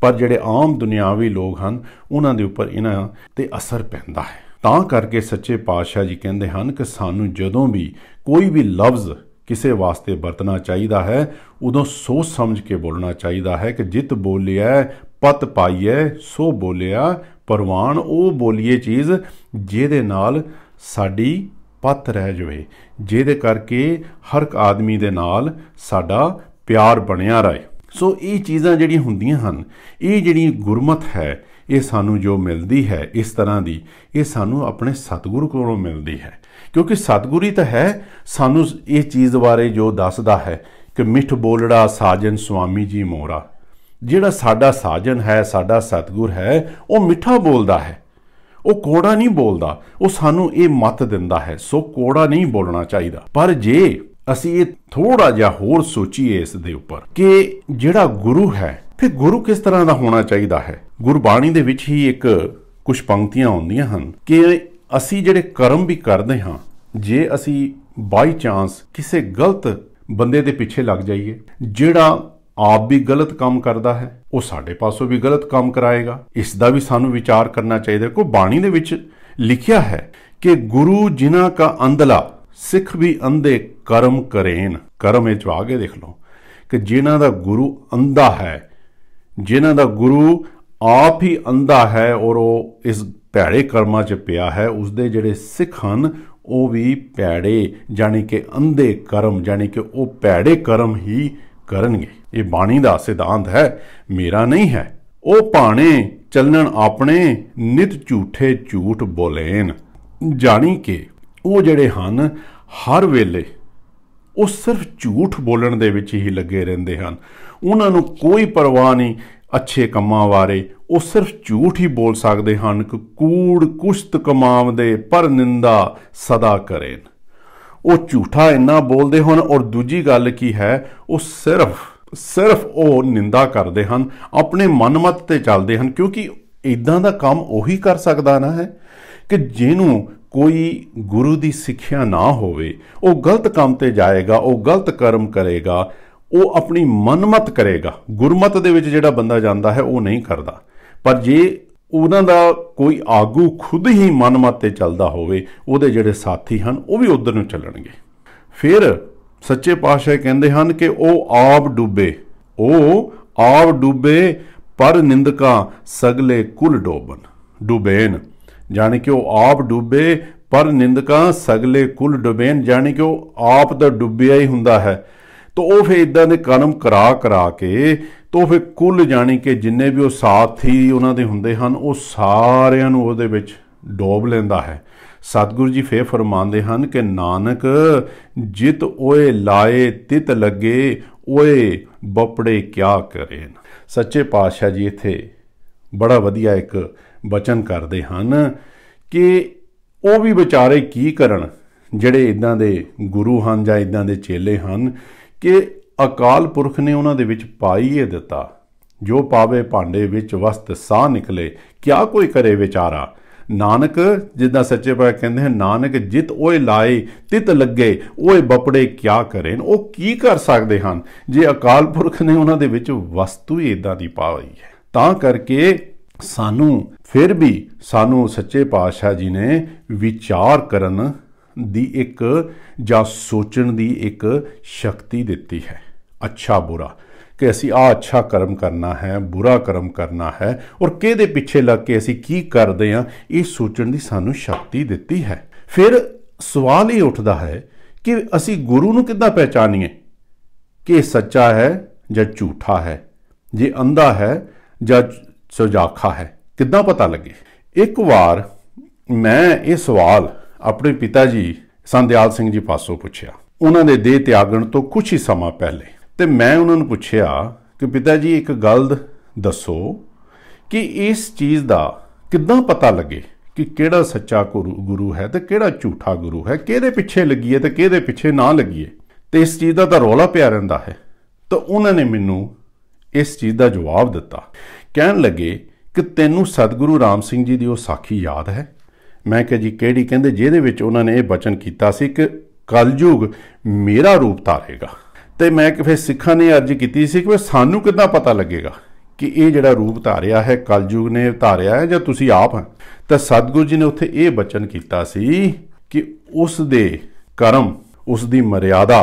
ਪਰ ਜਿਹੜੇ ਆਮ ਦੁਨਿਆਵੀ ਲੋਕ ਹਨ ਉਹਨਾਂ ਦੇ ਉੱਪਰ ਇਹਨਾਂ ਤੇ ਅਸਰ ਪੈਂਦਾ ਹੈ ਤਾਂ ਕਰਕੇ ਸੱਚੇ ਪਾਤਸ਼ਾਹ ਜੀ ਕਹਿੰਦੇ ਹਨ ਕਿ ਸਾਨੂੰ ਜਦੋਂ ਵੀ ਕੋਈ ਵੀ ਲਫ਼ਜ਼ ਕਿਸੇ ਵਾਸਤੇ ਵਰਤਣਾ ਚਾਹੀਦਾ ਹੈ ਉਦੋਂ ਸੋਚ ਸਮਝ ਕੇ ਬੋਲਣਾ ਚਾਹੀਦਾ ਹੈ ਕਿ ਜਿਤ ਬੋਲਿਆ ਪਤ ਪਾਈਏ ਸੋ ਬੋਲਿਆ ਪਰਵਾਨ ਉਹ ਬੋਲੀਏ ਚੀਜ਼ ਜਿਹਦੇ ਨਾਲ ਸਾਡੀ ਪਤ ਰਹਿ ਜਾਵੇ ਜਿਹਦੇ ਕਰਕੇ ਹਰ ਇੱਕ ਆਦਮੀ ਦੇ ਨਾਲ ਸਾਡਾ ਪਿਆਰ ਬਣਿਆ ਰਹੇ ਸੋ ਇਹ ਚੀਜ਼ਾਂ ਜਿਹੜੀਆਂ ਹੁੰਦੀਆਂ ਹਨ ਇਹ ਜਿਹੜੀ ਗੁਰਮਤ ਹੈ ਇਹ ਸਾਨੂੰ ਜੋ ਮਿਲਦੀ ਹੈ ਇਸ ਤਰ੍ਹਾਂ ਦੀ ਇਹ ਸਾਨੂੰ ਆਪਣੇ ਸਤਿਗੁਰੂ ਕੋਲੋਂ ਮਿਲਦੀ ਹੈ ਕਿਉਂਕਿ ਸਤਿਗੁਰੂ ਹੀ ਤਾਂ ਹੈ ਸਾਨੂੰ ਇਹ ਚੀਜ਼ ਬਾਰੇ ਜੋ ਦੱਸਦਾ ਹੈ ਕਿ ਮਿੱਠ ਬੋਲੜਾ ਸਾਜਨ ਸੁਆਮੀ ਜੀ ਮੋਰਾ ਜਿਹੜਾ ਸਾਡਾ ਸਾਜਨ ਹੈ ਸਾਡਾ ਸਤਗੁਰ ਹੈ ਉਹ ਮਿੱਠਾ ਬੋਲਦਾ ਹੈ ਉਹ ਕੋੜਾ ਨਹੀਂ ਬੋਲਦਾ ਉਹ ਸਾਨੂੰ ਇਹ ਮਤ ਦਿੰਦਾ ਹੈ ਸੋ ਕੋੜਾ ਨਹੀਂ ਬੋਲਣਾ ਚਾਹੀਦਾ ਪਰ ਜੇ ਅਸੀਂ ਇਹ ਥੋੜਾ ਜਿਹਾ ਹੋਰ ਸੋਚੀਏ ਇਸ ਦੇ ਉੱਪਰ ਕਿ ਜਿਹੜਾ ਗੁਰੂ ਹੈ ਫਿਰ ਗੁਰੂ ਕਿਸ ਤਰ੍ਹਾਂ ਦਾ ਹੋਣਾ ਚਾਹੀਦਾ ਹੈ ਗੁਰਬਾਣੀ ਦੇ ਵਿੱਚ ਹੀ ਇੱਕ ਕੁਝ ਪੰਕਤੀਆਂ ਹੁੰਦੀਆਂ ਹਨ ਕਿ ਅਸੀਂ ਜਿਹੜੇ ਕਰਮ ਵੀ ਕਰਦੇ ਹਾਂ ਜੇ ਅਸੀਂ ਬਾਈ ਚਾਂਸ ਕਿਸੇ ਗਲਤ ਬੰਦੇ ਦੇ ਪਿੱਛੇ ਲੱਗ ਜਾਈਏ ਜਿਹੜਾ ਆਪ ਵੀ ਗਲਤ ਕੰਮ ਕਰਦਾ ਹੈ ਉਹ ਸਾਡੇ ਪਾਸੋਂ ਵੀ ਗਲਤ ਕੰਮ ਕਰਾਏਗਾ ਇਸ ਦਾ ਵੀ ਸਾਨੂੰ ਵਿਚਾਰ ਕਰਨਾ ਚਾਹੀਦਾ ਕੋ ਬਾਣੀ ਦੇ ਵਿੱਚ ਲਿਖਿਆ ਹੈ ਕਿ ਗੁਰੂ ਜਿਨ੍ਹਾਂ ਕਾ ਅੰਧਲਾ ਸਿੱਖ ਵੀ ਅੰਧੇ ਕਰਮ ਕਰੇਨ ਕਰਮ ਇਹ ਜੋ ਆਗੇ ਦੇਖ ਲਓ ਕਿ ਜਿਨ੍ਹਾਂ ਦਾ ਗੁਰੂ ਅੰਧਾ ਹੈ ਜਿਨ੍ਹਾਂ ਦਾ ਗੁਰੂ ਆਪ ਹੀ ਅੰਧਾ ਹੈ ਔਰ ਉਹ ਇਸ ਭੈੜੇ ਕਰਮਾਂ 'ਚ ਪਿਆ ਹੈ ਉਸ ਦੇ ਜਿਹੜੇ ਸਿੱਖ ਹਨ ਉਹ ਵੀ ਭੈੜੇ ਜਾਨੀ ਕਿ ਅੰਧੇ ਕਰਮ ਜਾਨੀ ਕਿ ਉਹ ਭੈੜੇ ਕਰਮ ਹੀ ਕਰਨਗੇ ਇਹ ਬਾਣੀ ਦਾ ਸਿਧਾਂਤ ਹੈ ਮੇਰਾ ਨਹੀਂ ਹੈ ਉਹ ਪਾਣੇ ਚੱਲਣ ਆਪਣੇ ਨਿਤ ਝੂਠੇ ਝੂਠ ਬੋਲੇਨ ਜਾਣੀ ਕਿ ਉਹ ਜਿਹੜੇ ਹਨ ਹਰ ਵੇਲੇ ਉਹ ਸਿਰਫ ਝੂਠ ਬੋਲਣ ਦੇ ਵਿੱਚ ਹੀ ਲੱਗੇ ਰਹਿੰਦੇ ਹਨ ਉਹਨਾਂ ਨੂੰ ਕੋਈ ਪਰਵਾਹ ਨਹੀਂ ਅੱਛੇ ਕੰਮਾਂ ਬਾਰੇ ਉਹ ਸਿਰਫ ਝੂਠ ਹੀ ਬੋਲ ਸਕਦੇ ਹਨ ਕਿ ਕੂੜ ਕੁਸ਼ਤ ਕਮਾਵਦੇ ਪਰ ਨਿੰਦਾ ਸਦਾ ਕਰੇਨ ਉਹ ਝੂਠਾ ਇੰਨਾ ਬੋਲਦੇ ਹਨ ਔਰ ਦੂਜੀ ਗੱਲ ਕੀ ਹੈ ਉਹ ਸਿਰਫ ਸਿਰਫ ਉਹ ਨਿੰਦਾ ਕਰਦੇ ਹਨ ਆਪਣੇ ਮਨਮਤ ਤੇ ਚੱਲਦੇ ਹਨ ਕਿਉਂਕਿ ਇਦਾਂ ਦਾ ਕੰਮ ਉਹੀ ਕਰ ਸਕਦਾ ਨਾ ਹੈ ਕਿ ਜਿਹਨੂੰ ਕੋਈ ਗੁਰੂ ਦੀ ਸਿੱਖਿਆ ਨਾ ਹੋਵੇ ਉਹ ਗਲਤ ਕੰਮ ਤੇ ਜਾਏਗਾ ਉਹ ਗਲਤ ਕਰਮ ਕਰੇਗਾ ਉਹ ਆਪਣੀ ਮਨਮਤ ਕਰੇਗਾ ਗੁਰਮਤ ਦੇ ਵਿੱਚ ਜਿਹੜਾ ਬੰਦਾ ਜਾਂਦਾ ਹੈ ਉਹ ਨਹੀਂ ਕਰਦਾ ਪਰ ਜੇ ਉਹਨਾਂ ਦਾ ਕੋਈ ਆਗੂ ਖੁਦ ਹੀ ਮਨਮਤ ਤੇ ਚੱਲਦਾ ਹੋਵੇ ਉਹਦੇ ਜਿਹੜੇ ਸਾਥੀ ਹਨ ਉਹ ਵੀ ਉਧਰ ਨੂੰ ਚੱਲਣਗੇ ਫਿਰ ਸੱਚੇ ਪਾਤਸ਼ਾਹ ਕਹਿੰਦੇ ਹਨ ਕਿ ਉਹ ਆਪ ਡੁੱਬੇ ਉਹ ਆਪ ਡੁੱਬੇ ਪਰ ਨਿੰਦਕਾ ਸਗਲੇ ਕੁਲ ਡੋਬਨ ਡੁਬੇਨ ਜਾਨੀ ਕਿ ਉਹ ਆਪ ਡੁੱਬੇ ਪਰ ਨਿੰਦਕਾ ਸਗਲੇ ਕੁਲ ਡੁਬੇਨ ਜਾਨੀ ਕਿ ਉਹ ਆਪ ਦਾ ਡੁੱਬਿਆ ਹੀ ਹੁੰਦਾ ਹੈ ਤੋ ਉਹ ਫੇ ਇਦਾਂ ਦੇ ਕਨਮ ਕਰਾ ਕਰਾ ਕੇ ਤੋ ਫੇ ਕੁੱਲ ਜਾਣੀ ਕਿ ਜਿੰਨੇ ਵੀ ਉਹ ਸਾਥੀ ਉਹਨਾਂ ਦੇ ਹੁੰਦੇ ਹਨ ਉਹ ਸਾਰਿਆਂ ਨੂੰ ਉਹਦੇ ਵਿੱਚ ਡੋਬ ਲੈਂਦਾ ਹੈ ਸਤਿਗੁਰੂ ਜੀ ਫੇਰ ਫਰਮਾਉਂਦੇ ਹਨ ਕਿ ਨਾਨਕ ਜਿਤ ਓਏ ਲਾਏ ਤਿਤ ਲੱਗੇ ਓਏ ਬਪੜੇ ਕਿਆ ਕਰੇ ਸੱਚੇ ਪਾਤਸ਼ਾਹ ਜੀ ਇੱਥੇ ਬੜਾ ਵਧੀਆ ਇੱਕ ਬਚਨ ਕਰਦੇ ਹਨ ਕਿ ਉਹ ਵੀ ਵਿਚਾਰੇ ਕੀ ਕਰਨ ਜਿਹੜੇ ਇਦਾਂ ਦੇ ਗੁਰੂ ਹਨ ਜਾਂ ਇਦਾਂ ਦੇ ਚੇਲੇ ਹਨ ਕਿ ਅਕਾਲ ਪੁਰਖ ਨੇ ਉਹਨਾਂ ਦੇ ਵਿੱਚ ਪਾਈਏ ਦਿੱਤਾ ਜੋ ਪਾਵੇ ਭਾਂਡੇ ਵਿੱਚ ਵਸਤ ਸਾਹ ਨਿਕਲੇ ਕਿਆ ਕੋਈ ਕਰੇ ਵਿਚਾਰਾ ਨਾਨਕ ਜਿੱਦਾਂ ਸੱਚੇ ਪਾਤਸ਼ਾਹ ਕਹਿੰਦੇ ਹਨ ਨਾਨਕ ਜਿਤ ਓਏ ਲਾਏ ਤਿਤ ਲੱਗੇ ਓਏ ਬਪੜੇ ਕਿਆ ਕਰੇ ਉਹ ਕੀ ਕਰ ਸਕਦੇ ਹਨ ਜੇ ਅਕਾਲ ਪੁਰਖ ਨੇ ਉਹਨਾਂ ਦੇ ਵਿੱਚ ਵਸਤੂ ਹੀ ਇਦਾਂ ਦੀ ਪਾਈ ਹੈ ਤਾਂ ਕਰਕੇ ਸਾਨੂੰ ਫਿਰ ਵੀ ਸਾਨੂੰ ਸੱਚੇ ਪਾਤਸ਼ਾਹ ਜੀ ਨੇ ਵਿਚਾਰ ਕਰਨ ਦੀ ਇੱਕ ਜਾਂ ਸੋਚਣ ਦੀ ਇੱਕ ਸ਼ਕਤੀ ਦਿੱਤੀ ਹੈ ਅੱਛਾ ਬੁਰਾ ਕਿ ਅਸੀਂ ਆ ਅੱਛਾ ਕਰਮ ਕਰਨਾ ਹੈ ਬੁਰਾ ਕਰਮ ਕਰਨਾ ਹੈ ਔਰ ਕਿਹਦੇ ਪਿੱਛੇ ਲੱਗ ਕੇ ਅਸੀਂ ਕੀ ਕਰਦੇ ਹਾਂ ਇਹ ਸੋਚਣ ਦੀ ਸਾਨੂੰ ਸ਼ਕਤੀ ਦਿੱਤੀ ਹੈ ਫਿਰ ਸਵਾਲ ਇਹ ਉੱਠਦਾ ਹੈ ਕਿ ਅਸੀਂ ਗੁਰੂ ਨੂੰ ਕਿੱਦਾਂ ਪਹਿਚਾਨੀਏ ਕਿ ਸੱਚਾ ਹੈ ਜਾਂ ਝੂਠਾ ਹੈ ਜੇ ਅੰਧਾ ਹੈ ਜਾਂ ਸੁਜਾਖਾ ਹੈ ਕਿੱਦਾਂ ਪਤਾ ਲੱਗੇ ਇੱਕ ਵਾਰ ਮੈਂ ਇਹ ਸਵਾਲ ਆਪਣੇ ਪਿਤਾ ਜੀ ਸੰਦਿਆਲ ਸਿੰਘ ਜੀ ਪਾਸੋਂ ਪੁੱਛਿਆ ਉਹਨਾਂ ਦੇ ਦੇਹ ਤਿਆਗਣ ਤੋਂ ਕੁਝ ਹੀ ਸਮਾਂ ਪਹਿਲੇ ਤੇ ਮੈਂ ਉਹਨਾਂ ਨੂੰ ਪੁੱਛਿਆ ਕਿ ਪਿਤਾ ਜੀ ਇੱਕ ਗੱਲ ਦੱਸੋ ਕਿ ਇਸ ਚੀਜ਼ ਦਾ ਕਿੱਦਾਂ ਪਤਾ ਲੱਗੇ ਕਿ ਕਿਹੜਾ ਸੱਚਾ ਗੁਰੂ ਹੈ ਤੇ ਕਿਹੜਾ ਝੂਠਾ ਗੁਰੂ ਹੈ ਕਿਹਦੇ ਪਿੱਛੇ ਲੱਗੀਏ ਤੇ ਕਿਹਦੇ ਪਿੱਛੇ ਨਾ ਲੱਗੀਏ ਤੇ ਇਸ ਚੀਜ਼ ਦਾ ਤਾਂ ਰੋਲਾ ਪਿਆ ਰਹਿੰਦਾ ਹੈ ਤਾਂ ਉਹਨਾਂ ਨੇ ਮੈਨੂੰ ਇਸ ਚੀਜ਼ ਦਾ ਜਵਾਬ ਦਿੱਤਾ ਕਹਿਣ ਲੱਗੇ ਕਿ ਤੈਨੂੰ ਸਤਿਗੁਰੂ ਰਾਮ ਸਿੰਘ ਜੀ ਦੀ ਉਹ ਸਾਖੀ ਯਾਦ ਹੈ ਮੈਂ ਕਿਹਾ ਜੀ ਕਿਹੜੀ ਕਹਿੰਦੇ ਜਿਹਦੇ ਵਿੱਚ ਉਹਨਾਂ ਨੇ ਇਹ ਬਚਨ ਕੀਤਾ ਸੀ ਕਿ ਕਲਯੁਗ ਮੇਰਾ ਰੂਪ ਧਾਰੇਗਾ ਤੇ ਮੈਂ ਕਿ ਫਿਰ ਸਿੱਖਾਂ ਨੇ ਅਰਜ਼ ਕੀਤੀ ਸੀ ਕਿ ਸਾਨੂੰ ਕਿਦਾਂ ਪਤਾ ਲੱਗੇਗਾ ਕਿ ਇਹ ਜਿਹੜਾ ਰੂਪ ਧਾਰਿਆ ਹੈ ਕਲਯੁਗ ਨੇ ਧਾਰਿਆ ਹੈ ਜਾਂ ਤੁਸੀਂ ਆਪ ਹੈ ਤਾਂ ਸਤਗੁਰੂ ਜੀ ਨੇ ਉੱਥੇ ਇਹ ਬਚਨ ਕੀਤਾ ਸੀ ਕਿ ਉਸ ਦੇ ਕਰਮ ਉਸ ਦੀ ਮਰਿਆਦਾ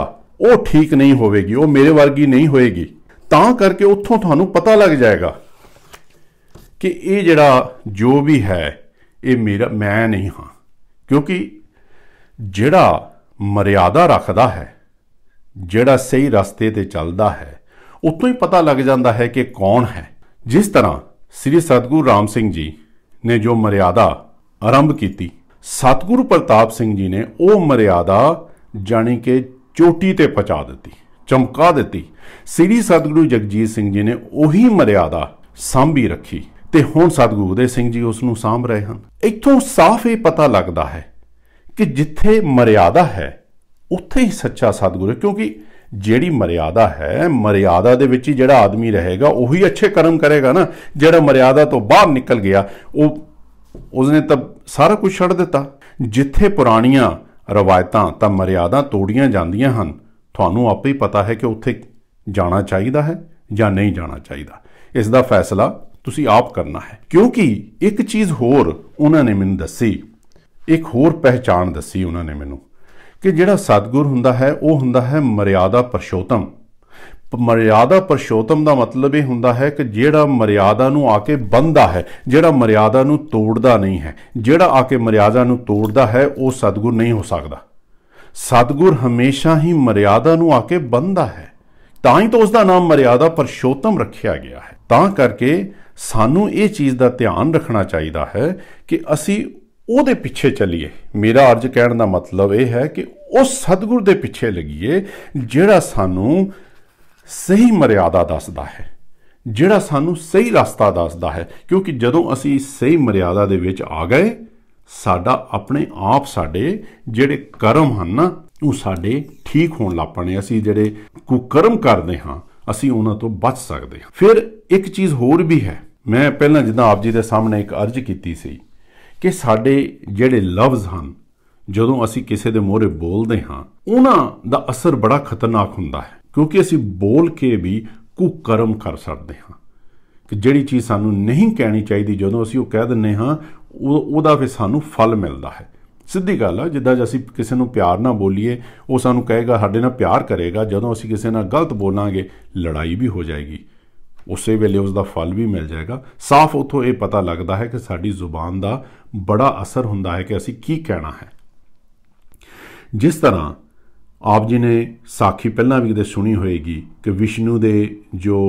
ਉਹ ਠੀਕ ਨਹੀਂ ਹੋਵੇਗੀ ਉਹ ਮੇਰੇ ਵਰਗੀ ਨਹੀਂ ਹੋਏਗੀ ਤਾਂ ਕਰਕੇ ਉੱਥੋਂ ਤੁਹਾਨੂੰ ਪਤਾ ਲੱਗ ਜਾਏਗਾ ਕਿ ਇਹ ਜਿਹੜਾ ਜੋ ਵੀ ਹੈ ਇਹ ਮੇਰਾ ਮੈਂ ਨਹੀਂ ਹਾਂ ਕਿਉਂਕਿ ਜਿਹੜਾ ਮਰਿਆਦਾ ਰੱਖਦਾ ਹੈ ਜਿਹੜਾ ਸਹੀ ਰਸਤੇ ਤੇ ਚੱਲਦਾ ਹੈ ਉਤੋਂ ਹੀ ਪਤਾ ਲੱਗ ਜਾਂਦਾ ਹੈ ਕਿ ਕੌਣ ਹੈ ਜਿਸ ਤਰ੍ਹਾਂ ਸ੍ਰੀ ਸਤਗੁਰੂ ਰਾਮ ਸਿੰਘ ਜੀ ਨੇ ਜੋ ਮਰਿਆਦਾ ਆਰੰਭ ਕੀਤੀ ਸਤਗੁਰੂ ਪ੍ਰਤਾਪ ਸਿੰਘ ਜੀ ਨੇ ਉਹ ਮਰਿਆਦਾ ਜਾਣੀ ਕਿ ਚੋਟੀ ਤੇ ਪਹੁੰਚਾ ਦਿੱਤੀ ਚਮਕਾ ਦਿੱਤੀ ਸ੍ਰੀ ਸਤਗੁਰੂ ਜਗਜੀਤ ਸਿੰਘ ਜੀ ਨੇ ਉਹੀ ਮਰਿਆਦਾ ਸਾਂਭੀ ਰੱਖੀ ਤੇ ਹੁਣ ਸਤਗੁਰੂ ਦੇ ਸਿੰਘ ਜੀ ਉਸ ਨੂੰ ਸਾਂਭ ਰਹੇ ਹਨ ਇੱਥੋਂ ਸਾਫ਼ ਇਹ ਪਤਾ ਲੱਗਦਾ ਹੈ ਕਿ ਜਿੱਥੇ ਮਰਿਆਦਾ ਹੈ ਉੱਥੇ ਹੀ ਸੱਚਾ ਸਤਗੁਰੂ ਕਿਉਂਕਿ ਜਿਹੜੀ ਮਰਿਆਦਾ ਹੈ ਮਰਿਆਦਾ ਦੇ ਵਿੱਚ ਹੀ ਜਿਹੜਾ ਆਦਮੀ ਰਹੇਗਾ ਉਹੀ ਅੱਛੇ ਕਰਮ ਕਰੇਗਾ ਨਾ ਜਿਹੜਾ ਮਰਿਆਦਾ ਤੋਂ ਬਾਹਰ ਨਿਕਲ ਗਿਆ ਉਹ ਉਸਨੇ ਤਾਂ ਸਾਰਾ ਕੁਝ ਛੱਡ ਦਿੱਤਾ ਜਿੱਥੇ ਪੁਰਾਣੀਆਂ ਰਵਾਇਤਾਂ ਤਾਂ ਮਰਿਆਦਾ ਤੋੜੀਆਂ ਜਾਂਦੀਆਂ ਹਨ ਤੁਹਾਨੂੰ ਆਪੇ ਹੀ ਪਤਾ ਹੈ ਕਿ ਉੱਥੇ ਜਾਣਾ ਚਾਹੀਦਾ ਹੈ ਜਾਂ ਨਹੀਂ ਜਾਣਾ ਚਾਹੀਦਾ ਇਸ ਦਾ ਫੈਸਲਾ ਤੁਸੀਂ ਆਪ ਕਰਨਾ ਹੈ ਕਿਉਂਕਿ ਇੱਕ ਚੀਜ਼ ਹੋਰ ਉਹਨਾਂ ਨੇ ਮੈਨੂੰ ਦੱਸੀ ਇੱਕ ਹੋਰ ਪਹਿਚਾਨ ਦੱਸੀ ਉਹਨਾਂ ਨੇ ਮੈਨੂੰ ਕਿ ਜਿਹੜਾ ਸਤਗੁਰ ਹੁੰਦਾ ਹੈ ਉਹ ਹੁੰਦਾ ਹੈ ਮਰਿਆਦਾ ਪਰਸ਼ੋਤਮ ਮਰਿਆਦਾ ਪਰਸ਼ੋਤਮ ਦਾ ਮਤਲਬ ਇਹ ਹੁੰਦਾ ਹੈ ਕਿ ਜਿਹੜਾ ਮਰਿਆਦਾ ਨੂੰ ਆ ਕੇ ਬੰਦਾ ਹੈ ਜਿਹੜਾ ਮਰਿਆਦਾ ਨੂੰ ਤੋੜਦਾ ਨਹੀਂ ਹੈ ਜਿਹੜਾ ਆ ਕੇ ਮਰਿਆਦਾ ਨੂੰ ਤੋੜਦਾ ਹੈ ਉਹ ਸਤਗੁਰ ਨਹੀਂ ਹੋ ਸਕਦਾ ਸਤਗੁਰ ਹਮੇਸ਼ਾ ਹੀ ਮਰਿਆਦਾ ਨੂੰ ਆ ਕੇ ਬੰਦਾ ਹੈ ਤਾਂ ਹੀ ਤਾਂ ਉਸ ਦਾ ਨਾਮ ਮਰਿਆਦਾ ਪਰਸ਼ੋਤਮ ਰੱਖਿਆ ਗਿਆ ਹੈ ਤਾਂ ਕਰਕੇ ਸਾਨੂੰ ਇਹ ਚੀਜ਼ ਦਾ ਧਿਆਨ ਰੱਖਣਾ ਚਾਹੀਦਾ ਹੈ ਕਿ ਅਸੀਂ ਉਹਦੇ ਪਿੱਛੇ ਚੱਲੀਏ ਮੇਰਾ ਅਰਜ ਕਹਿਣ ਦਾ ਮਤਲਬ ਇਹ ਹੈ ਕਿ ਉਸ ਸਤਿਗੁਰ ਦੇ ਪਿੱਛੇ ਲੱਗੀਏ ਜਿਹੜਾ ਸਾਨੂੰ ਸਹੀ ਮਰਿਆਦਾ ਦੱਸਦਾ ਹੈ ਜਿਹੜਾ ਸਾਨੂੰ ਸਹੀ ਰਸਤਾ ਦੱਸਦਾ ਹੈ ਕਿਉਂਕਿ ਜਦੋਂ ਅਸੀਂ ਸਹੀ ਮਰਿਆਦਾ ਦੇ ਵਿੱਚ ਆ ਗਏ ਸਾਡਾ ਆਪਣੇ ਆਪ ਸਾਡੇ ਜਿਹੜੇ ਕਰਮ ਹਨ ਨਾ ਉਹ ਸਾਡੇ ਠੀਕ ਹੋਣ ਲੱਪਣੇ ਅਸੀਂ ਜਿਹੜੇ ਕੁਕਰਮ ਕਰਦੇ ਹਾਂ ਅਸੀਂ ਉਹਨਾਂ ਤੋਂ ਬਚ ਸਕਦੇ ਹਾਂ ਫਿਰ ਇੱਕ ਚੀਜ਼ ਹੋਰ ਵੀ ਹੈ ਮੈਂ ਪਹਿਲਾਂ ਜਿੱਦਾਂ ਆਪ ਜੀ ਦੇ ਸਾਹਮਣੇ ਇੱਕ ਅਰਜ਼ ਕੀਤੀ ਸੀ ਕਿ ਸਾਡੇ ਜਿਹੜੇ ਲਫ਼ਜ਼ ਹਨ ਜਦੋਂ ਅਸੀਂ ਕਿਸੇ ਦੇ ਮੋਹਰੇ ਬੋਲਦੇ ਹਾਂ ਉਹਨਾਂ ਦਾ ਅਸਰ ਬੜਾ ਖਤਰਨਾਕ ਹੁੰਦਾ ਹੈ ਕਿਉਂਕਿ ਅਸੀਂ ਬੋਲ ਕੇ ਵੀ ਕੁਕਰਮ ਕਰ ਸਕਦੇ ਹਾਂ ਕਿ ਜਿਹੜੀ ਚੀਜ਼ ਸਾਨੂੰ ਨਹੀਂ ਕਹਿਣੀ ਚਾਹੀਦੀ ਜਦੋਂ ਅਸੀਂ ਉਹ ਕਹਿ ਦਿੰਨੇ ਹਾਂ ਉਹਦਾ ਫਿਰ ਸਾਨੂੰ ਫਲ ਮਿਲਦਾ ਹੈ ਸਿੱਧੀ ਗੱਲ ਆ ਜਿੱਦਾਂ ਅਸੀਂ ਕਿਸੇ ਨੂੰ ਪਿਆਰ ਨਾਲ ਬੋਲੀਏ ਉਹ ਸਾਨੂੰ ਕਹੇਗਾ ਸਾਡੇ ਨਾਲ ਪਿਆਰ ਕਰੇਗਾ ਜਦੋਂ ਅਸੀਂ ਕਿਸੇ ਨਾਲ ਗਲਤ ਬੋਲਾਂਗੇ ਲੜਾਈ ਵੀ ਹੋ ਜਾਏਗੀ ਉਸੇ ਵੇਲੇ ਉਸ ਦਾ ਫਲ ਵੀ ਮਿਲ ਜਾਏਗਾ ਸਾਫ਼ ਉਥੋਂ ਇਹ ਪਤਾ ਲੱਗਦਾ ਹੈ ਕਿ ਸਾਡੀ ਜ਼ੁਬਾਨ ਦਾ ਬੜਾ ਅਸਰ ਹੁੰਦਾ ਹੈ ਕਿ ਅਸੀਂ ਕੀ ਕਹਿਣਾ ਹੈ ਜਿਸ ਤਰ੍ਹਾਂ ਆਪ ਜੀ ਨੇ ਸਾਖੀ ਪਹਿਲਾਂ ਵੀ ਕਿਤੇ ਸੁਣੀ ਹੋਏਗੀ ਕਿ ਵਿਸ਼ਨੂੰ ਦੇ ਜੋ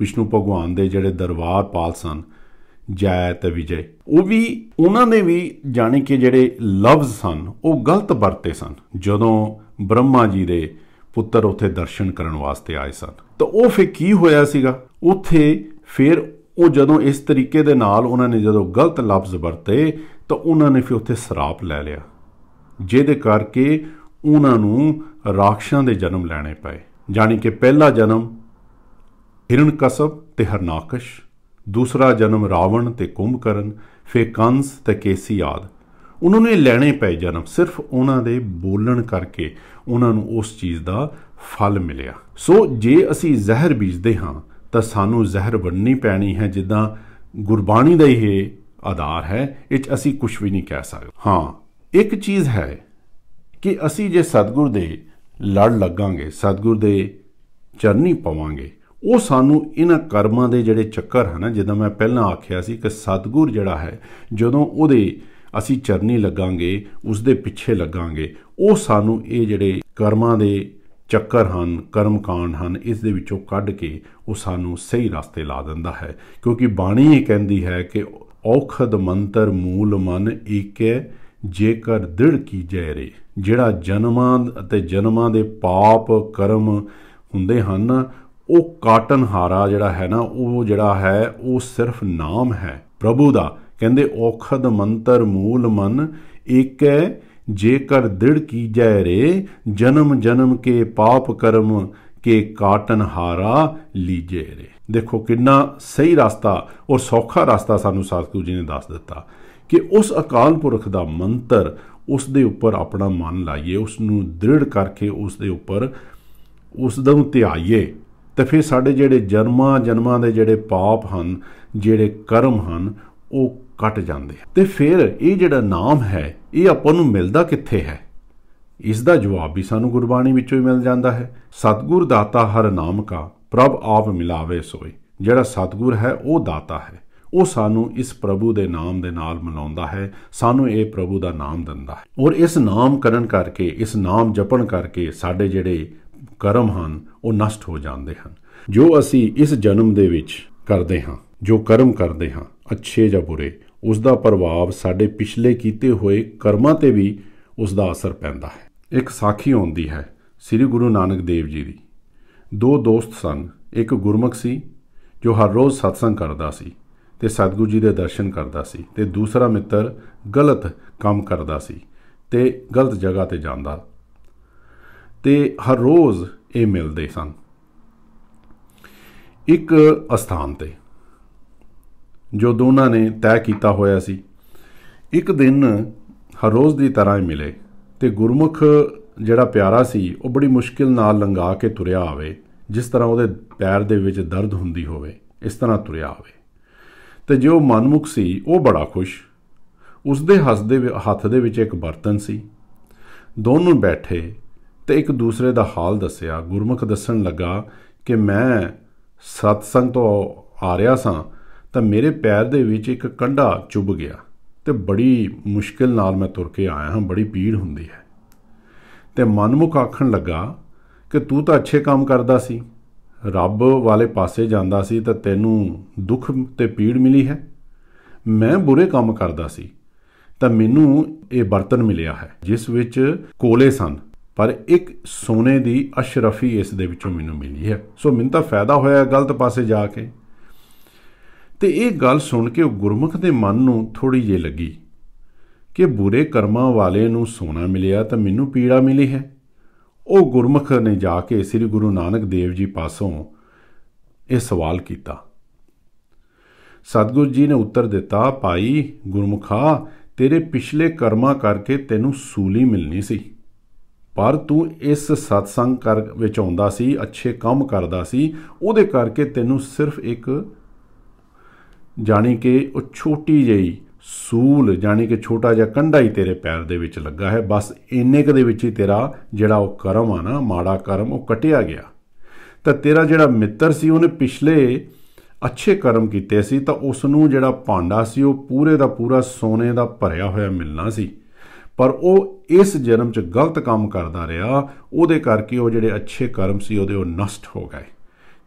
ਵਿਸ਼ਨੂੰ ਭਗਵਾਨ ਦੇ ਜਿਹੜੇ ਦਰਬਾਰ ਪਾਲ ਸਨ ਜਾਇਤ ਵਿਜੇ ਉਹ ਵੀ ਉਹਨਾਂ ਦੇ ਵੀ ਜਾਣੇ ਕਿ ਜਿਹੜੇ ਲਵਜ਼ ਸਨ ਉਹ ਗਲਤ ਵਰਤੇ ਸਨ ਜਦੋਂ ਬ੍ਰਹਮਾ ਜੀ ਦੇ ਪੁੱਤਰ ਉੱਥੇ ਦਰਸ਼ਨ ਕਰਨ ਵਾਸਤੇ ਆਏ ਸਨ ਤਾਂ ਉਹ ਫੇ ਕੀ ਹੋਇਆ ਸੀਗਾ ਉੱਥੇ ਫਿਰ ਉਹ ਜਦੋਂ ਇਸ ਤਰੀਕੇ ਦੇ ਨਾਲ ਉਹਨਾਂ ਨੇ ਜਦੋਂ ਗਲਤ ਲਫ਼ਜ਼ ਵਰਤੇ ਤਾਂ ਉਹਨਾਂ ਨੇ ਫਿਰ ਉੱਥੇ ਸਰਾਪ ਲੈ ਲਿਆ ਜਿਹਦੇ ਕਰਕੇ ਉਹਨਾਂ ਨੂੰ ਰਾਖਸ਼ਾਂ ਦੇ ਜਨਮ ਲੈਣੇ ਪਏ ਜਾਨੀ ਕਿ ਪਹਿਲਾ ਜਨਮ ਹਿਰਨ ਕਸਬ ਤੇ ਹਰਨਾਕਸ਼ ਦੂਸਰਾ ਜਨਮ ਰਾਵਣ ਤੇ ਕੁੰਭਕਰਨ ਫੇ ਕੰਸ ਤੇ ਕੇਸੀ ਆਦ ਉਹਨਾਂ ਨੂੰ ਇਹ ਲੈਣੇ ਪਏ ਜਨਮ ਸਿਰਫ ਉਹਨਾਂ ਦੇ ਬੋਲਣ ਕਰਕੇ ਉਹਨਾਂ ਨੂੰ ਉਸ ਚੀਜ਼ ਦਾ ਫਲ ਮਿਲਿਆ ਸੋ ਜੇ ਅਸੀਂ ਜ਼ਹਿਰ ਬੀਜਦੇ ਹਾਂ ਤਾਂ ਸਾਨੂੰ ਜ਼ਹਿਰ ਬਣਨੀ ਪੈਣੀ ਹੈ ਜਿੱਦਾਂ ਗੁਰਬਾਣੀ ਦਾ ਇਹ ਆਧਾਰ ਹੈ ਇਹ ਅਸੀਂ ਕੁਝ ਵੀ ਨਹੀਂ ਕਹਿ ਸਕਦੇ ਹਾਂ ਇੱਕ ਚੀਜ਼ ਹੈ ਕਿ ਅਸੀਂ ਜੇ ਸਤਗੁਰ ਦੇ ਲੜ ਲੱਗਾਂਗੇ ਸਤਗੁਰ ਦੇ ਚਰਨੀ ਪਵਾਂਗੇ ਉਹ ਸਾਨੂੰ ਇਹਨਾਂ ਕਰਮਾਂ ਦੇ ਜਿਹੜੇ ਚੱਕਰ ਹਨ ਜਿੱਦਾਂ ਮੈਂ ਪਹਿਲਾਂ ਆਖਿਆ ਸੀ ਕਿ ਸਤਗੁਰ ਜਿਹੜਾ ਹੈ ਜਦੋਂ ਉਹਦੇ ਅਸੀਂ ਚਰਨੀ ਲੱਗਾਂਗੇ ਉਸ ਦੇ ਪਿੱਛੇ ਲੱਗਾਂਗੇ ਉਹ ਸਾਨੂੰ ਇਹ ਜਿਹੜੇ ਕਰਮਾਂ ਦੇ ਚੱਕਰ ਹਨ ਕਰਮਕਾਂਡ ਹਨ ਇਸ ਦੇ ਵਿੱਚੋਂ ਕੱਢ ਕੇ ਉਹ ਸਾਨੂੰ ਸਹੀ ਰਸਤੇ ਲਾ ਦਿੰਦਾ ਹੈ ਕਿਉਂਕਿ ਬਾਣੀ ਇਹ ਕਹਿੰਦੀ ਹੈ ਕਿ ਔਖਦ ਮੰਤਰ ਮੂਲ ਮਨ ਏਕੇ ਜੇਕਰ ਦ੍ਰਿੜ ਜੈ ਰੇ ਜਿਹੜਾ ਜਨਮਾਂ ਅਤੇ ਜਨਮਾਂ ਦੇ ਪਾਪ ਕਰਮ ਹੁੰਦੇ ਹਨ ਉਹ ਕਾਟਨ ਹਾਰਾ ਜਿਹੜਾ ਹੈ ਨਾ ਉਹ ਜਿਹੜਾ ਹੈ ਉਹ ਸਿਰਫ ਨਾਮ ਹੈ ਪ੍ਰਭੂ ਦਾ ਕਹਿੰਦੇ ਔਖਦ ਮੰਤਰ ਮੂਲ ਮਨ ਇੱਕ ਹੈ ਜੇਕਰ ਦ੍ਰਿੜ ਕੀਜੈ ਰੇ ਜਨਮ ਜਨਮ ਕੇ ਪਾਪ ਕਰਮ ਕੇ ਕਾਟਨ ਹਾਰਾ ਲੀਜੇ ਰੇ ਦੇਖੋ ਕਿੰਨਾ ਸਹੀ ਰਸਤਾ ਔਰ ਸੌਖਾ ਰਸਤਾ ਸਾਨੂੰ ਸਤਿਗੁਰੂ ਜੀ ਨੇ ਦੱਸ ਦਿੱਤਾ ਕਿ ਉਸ ਅਕਾਲ ਪੁਰਖ ਦਾ ਮੰਤਰ ਉਸ ਦੇ ਉੱਪਰ ਆਪਣਾ ਮਨ ਲਾਈਏ ਉਸ ਨੂੰ ਦ੍ਰਿੜ ਕਰਕੇ ਉਸ ਦੇ ਉੱਪਰ ਉਸ ਨੂੰ ਧਿਆਈਏ ਤੇ ਫਿਰ ਸਾਡੇ ਜਿਹੜੇ ਜਨਮਾਂ ਜਨਮਾਂ ਦੇ ਜਿਹੜੇ ਪਾਪ ਹਨ ਜਿਹੜੇ ਕਰਮ ਹਨ ਉਹ ਕੱਟ ਜਾਂਦੇ ਤੇ ਫਿਰ ਇਹ ਜਿਹੜਾ ਨਾਮ ਹੈ ਇਹ ਆਪਾਂ ਨੂੰ ਮਿਲਦਾ ਕਿੱਥੇ ਹੈ ਇਸ ਦਾ ਜਵਾਬ ਵੀ ਸਾਨੂੰ ਗੁਰਬਾਣੀ ਵਿੱਚੋਂ ਹੀ ਮਿਲ ਜਾਂਦਾ ਹੈ ਸਤਗੁਰ ਦਾਤਾ ਹਰ ਨਾਮ ਕਾ ਪ੍ਰਭ ਆਪ ਮਿਲਾਵੇ ਸੋਈ ਜਿਹੜਾ ਸਤਗੁਰ ਹੈ ਉਹ ਦਾਤਾ ਹੈ ਉਹ ਸਾਨੂੰ ਇਸ ਪ੍ਰਭੂ ਦੇ ਨਾਮ ਦੇ ਨਾਲ ਮਿਲਾਉਂਦਾ ਹੈ ਸਾਨੂੰ ਇਹ ਪ੍ਰਭੂ ਦਾ ਨਾਮ ਦਿੰਦਾ ਹੈ ਔਰ ਇਸ ਨਾਮ ਕਰਨ ਕਰਕੇ ਇਸ ਨਾਮ ਜਪਣ ਕਰਕੇ ਸਾਡੇ ਜਿਹੜੇ ਕਰਮ ਹਨ ਉਹ ਨਸ਼ਟ ਹੋ ਜਾਂਦੇ ਹਨ ਜੋ ਅਸੀਂ ਇਸ ਜਨਮ ਦੇ ਵਿੱਚ ਕਰਦੇ ਹਾਂ ਜੋ ਕਰਮ ਕਰਦੇ ਹਾਂ ਅੱਛੇ ਜਾਂ ਬੁਰੇ ਉਸ ਦਾ ਪ੍ਰਭਾਵ ਸਾਡੇ ਪਿਛਲੇ ਕੀਤੇ ਹੋਏ ਕਰਮਾਂ ਤੇ ਵੀ ਉਸ ਦਾ ਅਸਰ ਪੈਂਦਾ ਹੈ ਇੱਕ ਸਾਖੀ ਆਉਂਦੀ ਹੈ ਸ੍ਰੀ ਗੁਰੂ ਨਾਨਕ ਦੇਵ ਜੀ ਦੀ ਦੋ ਦੋਸਤ ਸਨ ਇੱਕ ਗੁਰਮੁਖ ਸੀ ਜੋ ਹਰ ਰੋਜ਼ satsang ਕਰਦਾ ਸੀ ਤੇ ਸਤਗੁਰੂ ਜੀ ਦੇ ਦਰਸ਼ਨ ਕਰਦਾ ਸੀ ਤੇ ਦੂਸਰਾ ਮਿੱਤਰ ਗਲਤ ਕੰਮ ਕਰਦਾ ਸੀ ਤੇ ਗਲਤ ਜਗ੍ਹਾ ਤੇ ਜਾਂਦਾ ਤੇ ਹਰ ਰੋਜ਼ ਇਹ ਮਿਲਦੇ ਸਨ ਇੱਕ ਅਸਥਾਨ ਤੇ ਜੋ ਦੋਨਾਂ ਨੇ ਤੈਅ ਕੀਤਾ ਹੋਇਆ ਸੀ ਇੱਕ ਦਿਨ ਹਰ ਰੋਜ਼ ਦੀ ਤਰ੍ਹਾਂ ਹੀ ਮਿਲੇ ਤੇ ਗੁਰਮੁਖ ਜਿਹੜਾ ਪਿਆਰਾ ਸੀ ਉਹ ਬੜੀ ਮੁਸ਼ਕਿਲ ਨਾਲ ਲੰਗਾ ਕੇ ਤੁਰਿਆ ਆਵੇ ਜਿਸ ਤਰ੍ਹਾਂ ਉਹਦੇ ਪੈਰ ਦੇ ਵਿੱਚ ਦਰਦ ਹੁੰਦੀ ਹੋਵੇ ਇਸ ਤਰ੍ਹਾਂ ਤੁਰਿਆ ਆਵੇ ਤੇ ਜੋ ਮਨਮੁਖ ਸੀ ਉਹ ਬੜਾ ਖੁਸ਼ ਉਸਦੇ ਹੱਥ ਦੇ ਹੱਥ ਦੇ ਵਿੱਚ ਇੱਕ ਬਰਤਨ ਸੀ ਦੋਨੋਂ ਬੈਠੇ ਤੇ ਇੱਕ ਦੂਸਰੇ ਦਾ ਹਾਲ ਦੱਸਿਆ ਗੁਰਮੁਖ ਦੱਸਣ ਲੱਗਾ ਕਿ ਮੈਂ ਸਤਸੰਗ ਤੋਂ ਆ ਰਿਹਾ ਸਾਂ ਤਾਂ ਮੇਰੇ ਪੈਰ ਦੇ ਵਿੱਚ ਇੱਕ ਕੰਡਾ ਚੁੱਭ ਗਿਆ ਤੇ ਬੜੀ ਮੁਸ਼ਕਿਲ ਨਾਲ ਮੈਂ ਤੁਰ ਕੇ ਆਇਆ ਹਾਂ ਬੜੀ ਪੀੜ ਹੁੰਦੀ ਹੈ ਤੇ ਮਨਮੁਖ ਆਖਣ ਲੱਗਾ ਕਿ ਤੂੰ ਤਾਂ ਅੱਛੇ ਕੰਮ ਕਰਦਾ ਸੀ ਰੱਬ ਵਾਲੇ ਪਾਸੇ ਜਾਂਦਾ ਸੀ ਤਾਂ ਤੈਨੂੰ ਦੁੱਖ ਤੇ ਪੀੜ ਮਿਲੀ ਹੈ ਮੈਂ ਬੁਰੇ ਕੰਮ ਕਰਦਾ ਸੀ ਤਾਂ ਮੈਨੂੰ ਇਹ ਬਰਤਨ ਮਿਲਿਆ ਹੈ ਜਿਸ ਵਿੱਚ ਕੋਲੇ ਸਨ ਪਰ ਇੱਕ ਸੋਨੇ ਦੀ ਅਸ਼ਰਫੀ ਇਸ ਦੇ ਵਿੱਚੋਂ ਮੈਨੂੰ ਮਿਲੀ ਹੈ ਸੋ ਮੈਨੂੰ ਤਾਂ ਫਾਇਦਾ ਹੋਇਆ ਗਲਤ ਪਾਸੇ ਜਾ ਕੇ ਤੇ ਇਹ ਗੱਲ ਸੁਣ ਕੇ ਉਹ ਗੁਰਮੁਖ ਦੇ ਮਨ ਨੂੰ ਥੋੜੀ ਜਿਹੀ ਲੱਗੀ ਕਿ ਬੁਰੇ ਕਰਮਾਂ ਵਾਲੇ ਨੂੰ ਸੋਨਾ ਮਿਲਿਆ ਤਾਂ ਮੈਨੂੰ ਪੀੜਾ ਮਿਲੀ ਹੈ ਉਹ ਗੁਰਮੁਖ ਨੇ ਜਾ ਕੇ ਸ੍ਰੀ ਗੁਰੂ ਨਾਨਕ ਦੇਵ ਜੀ ਪਾਸੋਂ ਇਹ ਸਵਾਲ ਕੀਤਾ ਸਤਗੁਰੂ ਜੀ ਨੇ ਉੱਤਰ ਦਿੱਤਾ ਭਾਈ ਗੁਰਮੁਖਾ ਤੇਰੇ ਪਿਛਲੇ ਕਰਮਾਂ ਕਰਕੇ ਤੈਨੂੰ ਸੂਲੀ ਮਿਲਣੀ ਸੀ ਪਰ ਤੂੰ ਇਸ ਸਤਸੰਗ ਕਰ ਵਿੱਚ ਆਉਂਦਾ ਸੀ ਅੱਛੇ ਕੰਮ ਕਰਦਾ ਸੀ ਉਹਦੇ ਕਰਕੇ ਤੈਨੂੰ ਸਿਰਫ ਇੱਕ ਜਾਣੀ ਕਿ ਉਹ ਛੋਟੀ ਜਿਹੀ ਸੂਲ ਜਾਨੀ ਕਿ ਛੋਟਾ ਜਿਹਾ ਕੰਡਾ ਹੀ ਤੇਰੇ ਪੈਰ ਦੇ ਵਿੱਚ ਲੱਗਾ ਹੈ ਬਸ ਇੰਨੇ ਕ ਦੇ ਵਿੱਚ ਹੀ ਤੇਰਾ ਜਿਹੜਾ ਉਹ ਕਰਮ ਆ ਨਾ ਮਾੜਾ ਕਰਮ ਉਹ ਕਟਿਆ ਗਿਆ ਤਾਂ ਤੇਰਾ ਜਿਹੜਾ ਮਿੱਤਰ ਸੀ ਉਹਨੇ ਪਿਛਲੇ ਅੱਛੇ ਕਰਮ ਕੀਤੇ ਸੀ ਤਾਂ ਉਸ ਨੂੰ ਜਿਹੜਾ ਭਾਂਡਾ ਸੀ ਉਹ ਪੂਰੇ ਦਾ ਪੂਰਾ ਸੋਨੇ ਦਾ ਭਰਿਆ ਹੋਇਆ ਮਿਲਣਾ ਸੀ ਪਰ ਉਹ ਇਸ ਜਨਮ 'ਚ ਗਲਤ ਕੰਮ ਕਰਦਾ ਰਿਹਾ ਉਹਦੇ ਕਰਕੇ ਉਹ ਜਿਹੜੇ ਅੱਛੇ ਕਰਮ ਸੀ ਉਹਦੇ ਉਹ ਨਸ਼ਟ ਹੋ ਗਏ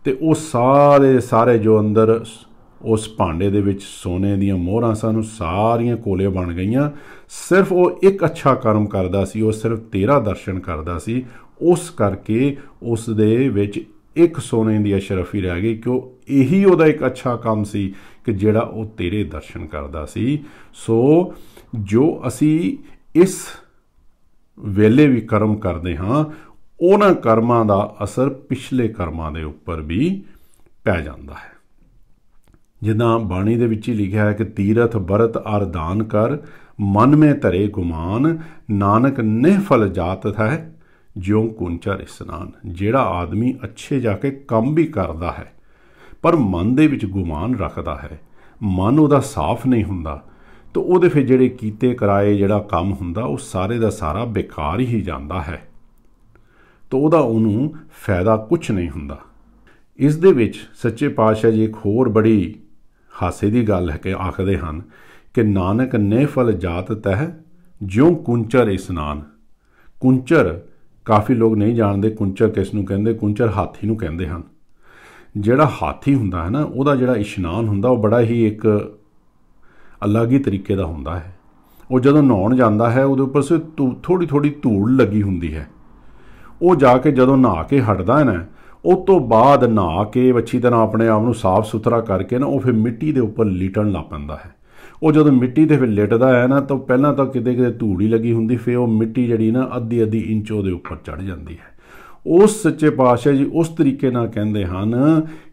ਤੇ ਉਹ ਸਾਰੇ ਸਾਰੇ ਜੋ ਅੰਦਰ ਉਸ ਭਾਂਡੇ ਦੇ ਵਿੱਚ ਸੋਨੇ ਦੀਆਂ ਮੋਹਰਾਂ ਸਾਨੂੰ ਸਾਰੀਆਂ ਕੋਲੇ ਬਣ ਗਈਆਂ ਸਿਰਫ ਉਹ ਇੱਕ ਅੱਛਾ ਕਰਮ ਕਰਦਾ ਸੀ ਉਹ ਸਿਰਫ ਤੇਰਾ ਦਰਸ਼ਨ ਕਰਦਾ ਸੀ ਉਸ ਕਰਕੇ ਉਸ ਦੇ ਵਿੱਚ ਇੱਕ ਸੋਨੇ ਦੀ ਅਸ਼ਰਫੀ ਰਹਿ ਗਈ ਕਿਉਂ ਇਹੀ ਉਹਦਾ ਇੱਕ ਅੱਛਾ ਕੰਮ ਸੀ ਕਿ ਜਿਹੜਾ ਉਹ ਤੇਰੇ ਦਰਸ਼ਨ ਕਰਦਾ ਸੀ ਸੋ ਜੋ ਅਸੀਂ ਇਸ ਵੇਲੇ ਵੀ ਕਰਮ ਕਰਦੇ ਹਾਂ ਉਹਨਾਂ ਕਰਮਾਂ ਦਾ ਅਸਰ ਪਿਛਲੇ ਕਰਮਾਂ ਦੇ ਉੱਪਰ ਵੀ ਪੈ ਜਾਂਦਾ ਹੈ ਜਿੱਦਾਂ ਬਾਣੀ ਦੇ ਵਿੱਚ ਹੀ ਲਿਖਿਆ ਹੈ ਕਿ ਤੀਰਥ ਬਰਤ ਅਰਦਾਨ ਕਰ ਮਨ ਮੇ ਧਰੇ ਗੁਮਾਨ ਨਾਨਕ ਨੇ ਫਲ ਜਾਤ ਹੈ ਜਿਉ ਕੁੰਚਰ ਇਸਨਾਨ ਜਿਹੜਾ ਆਦਮੀ ਅੱਛੇ ਜਾ ਕੇ ਕੰਮ ਵੀ ਕਰਦਾ ਹੈ ਪਰ ਮਨ ਦੇ ਵਿੱਚ ਗੁਮਾਨ ਰੱਖਦਾ ਹੈ ਮਨ ਉਹਦਾ ਸਾਫ਼ ਨਹੀਂ ਹੁੰਦਾ ਤਾਂ ਉਹਦੇ ਫਿਰ ਜਿਹੜੇ ਕੀਤੇ ਕਰਾਏ ਜਿਹੜਾ ਕੰਮ ਹੁੰਦਾ ਉਹ ਸਾਰੇ ਦਾ ਸਾਰਾ ਬੇਕਾਰ ਹੀ ਜਾਂਦਾ ਹੈ ਤਾਂ ਉਹਦਾ ਉਹਨੂੰ ਫਾਇਦਾ ਕੁਝ ਨਹੀਂ ਹੁੰਦਾ ਇਸ ਦੇ ਵਿੱਚ ਸੱਚੇ ਪਾਤਸ਼ਾਹ ਜੀ ਇੱਕ ਹੋਰ ਬੜੀ ਹਾਸੇ ਦੀ ਗੱਲ ਹੈ ਕਿ ਆਖਦੇ ਹਨ ਕਿ ਨਾਨਕ ਨੇ ਫਲ ਜਾਤ ਤਹਿ ਜਿਉ ਕੁੰਚਰ ਇਸਨਾਨ ਕੁੰਚਰ ਕਾਫੀ ਲੋਕ ਨਹੀਂ ਜਾਣਦੇ ਕੁੰਚਰ ਕਿਸ ਨੂੰ ਕਹਿੰਦੇ ਕੁੰਚਰ ਹਾਥੀ ਨੂੰ ਕਹਿੰਦੇ ਹਨ ਜਿਹੜਾ ਹਾਥੀ ਹੁੰਦਾ ਹੈ ਨਾ ਉਹਦਾ ਜਿਹੜਾ ਇਸ਼ਨਾਨ ਹੁੰਦਾ ਉਹ ਬੜਾ ਹੀ ਇੱਕ ਅਲੱਗ ਹੀ ਤਰੀਕੇ ਦਾ ਹੁੰਦਾ ਹੈ ਉਹ ਜਦੋਂ ਨਹਾਉਣ ਜਾਂਦਾ ਹੈ ਉਹਦੇ ਉੱਪਰ ਸੇ ਥੋੜੀ ਥੋੜੀ ਧੂੜ ਲੱਗੀ ਹੁੰਦੀ ਹੈ ਉਹ ਜਾ ਕੇ ਜਦੋਂ ਨਹਾ ਕੇ ਹਟਦਾ ਹੈ ਨਾ ਉਸ ਤੋਂ ਬਾਅਦ ਨਹਾ ਕੇ ਵੱਛੀ ਤਰ੍ਹਾਂ ਆਪਣੇ ਆਪ ਨੂੰ ਸਾਫ਼ ਸੁਥਰਾ ਕਰਕੇ ਨਾ ਉਹ ਫਿਰ ਮਿੱਟੀ ਦੇ ਉੱਪਰ ਲੀਟਣ ਲੱਗ ਪੈਂਦਾ ਹੈ ਉਹ ਜਦੋਂ ਮਿੱਟੀ ਤੇ ਫਿਰ ਲੇਟਦਾ ਹੈ ਨਾ ਤਾਂ ਪਹਿਲਾਂ ਤਾਂ ਕਿਤੇ ਕਿਤੇ ਧੂੜ ਹੀ ਲੱਗੀ ਹੁੰਦੀ ਫਿਰ ਉਹ ਮਿੱਟੀ ਜਿਹੜੀ ਨਾ ਅੱਧੀ ਅੱਧੀ ਇੰਚ ਉਹਦੇ ਉੱਪਰ ਚੜ ਜਾਂਦੀ ਹੈ ਉਸ ਸੱਚੇ ਪਾਤਸ਼ਾਹ ਜੀ ਉਸ ਤਰੀਕੇ ਨਾਲ ਕਹਿੰਦੇ ਹਨ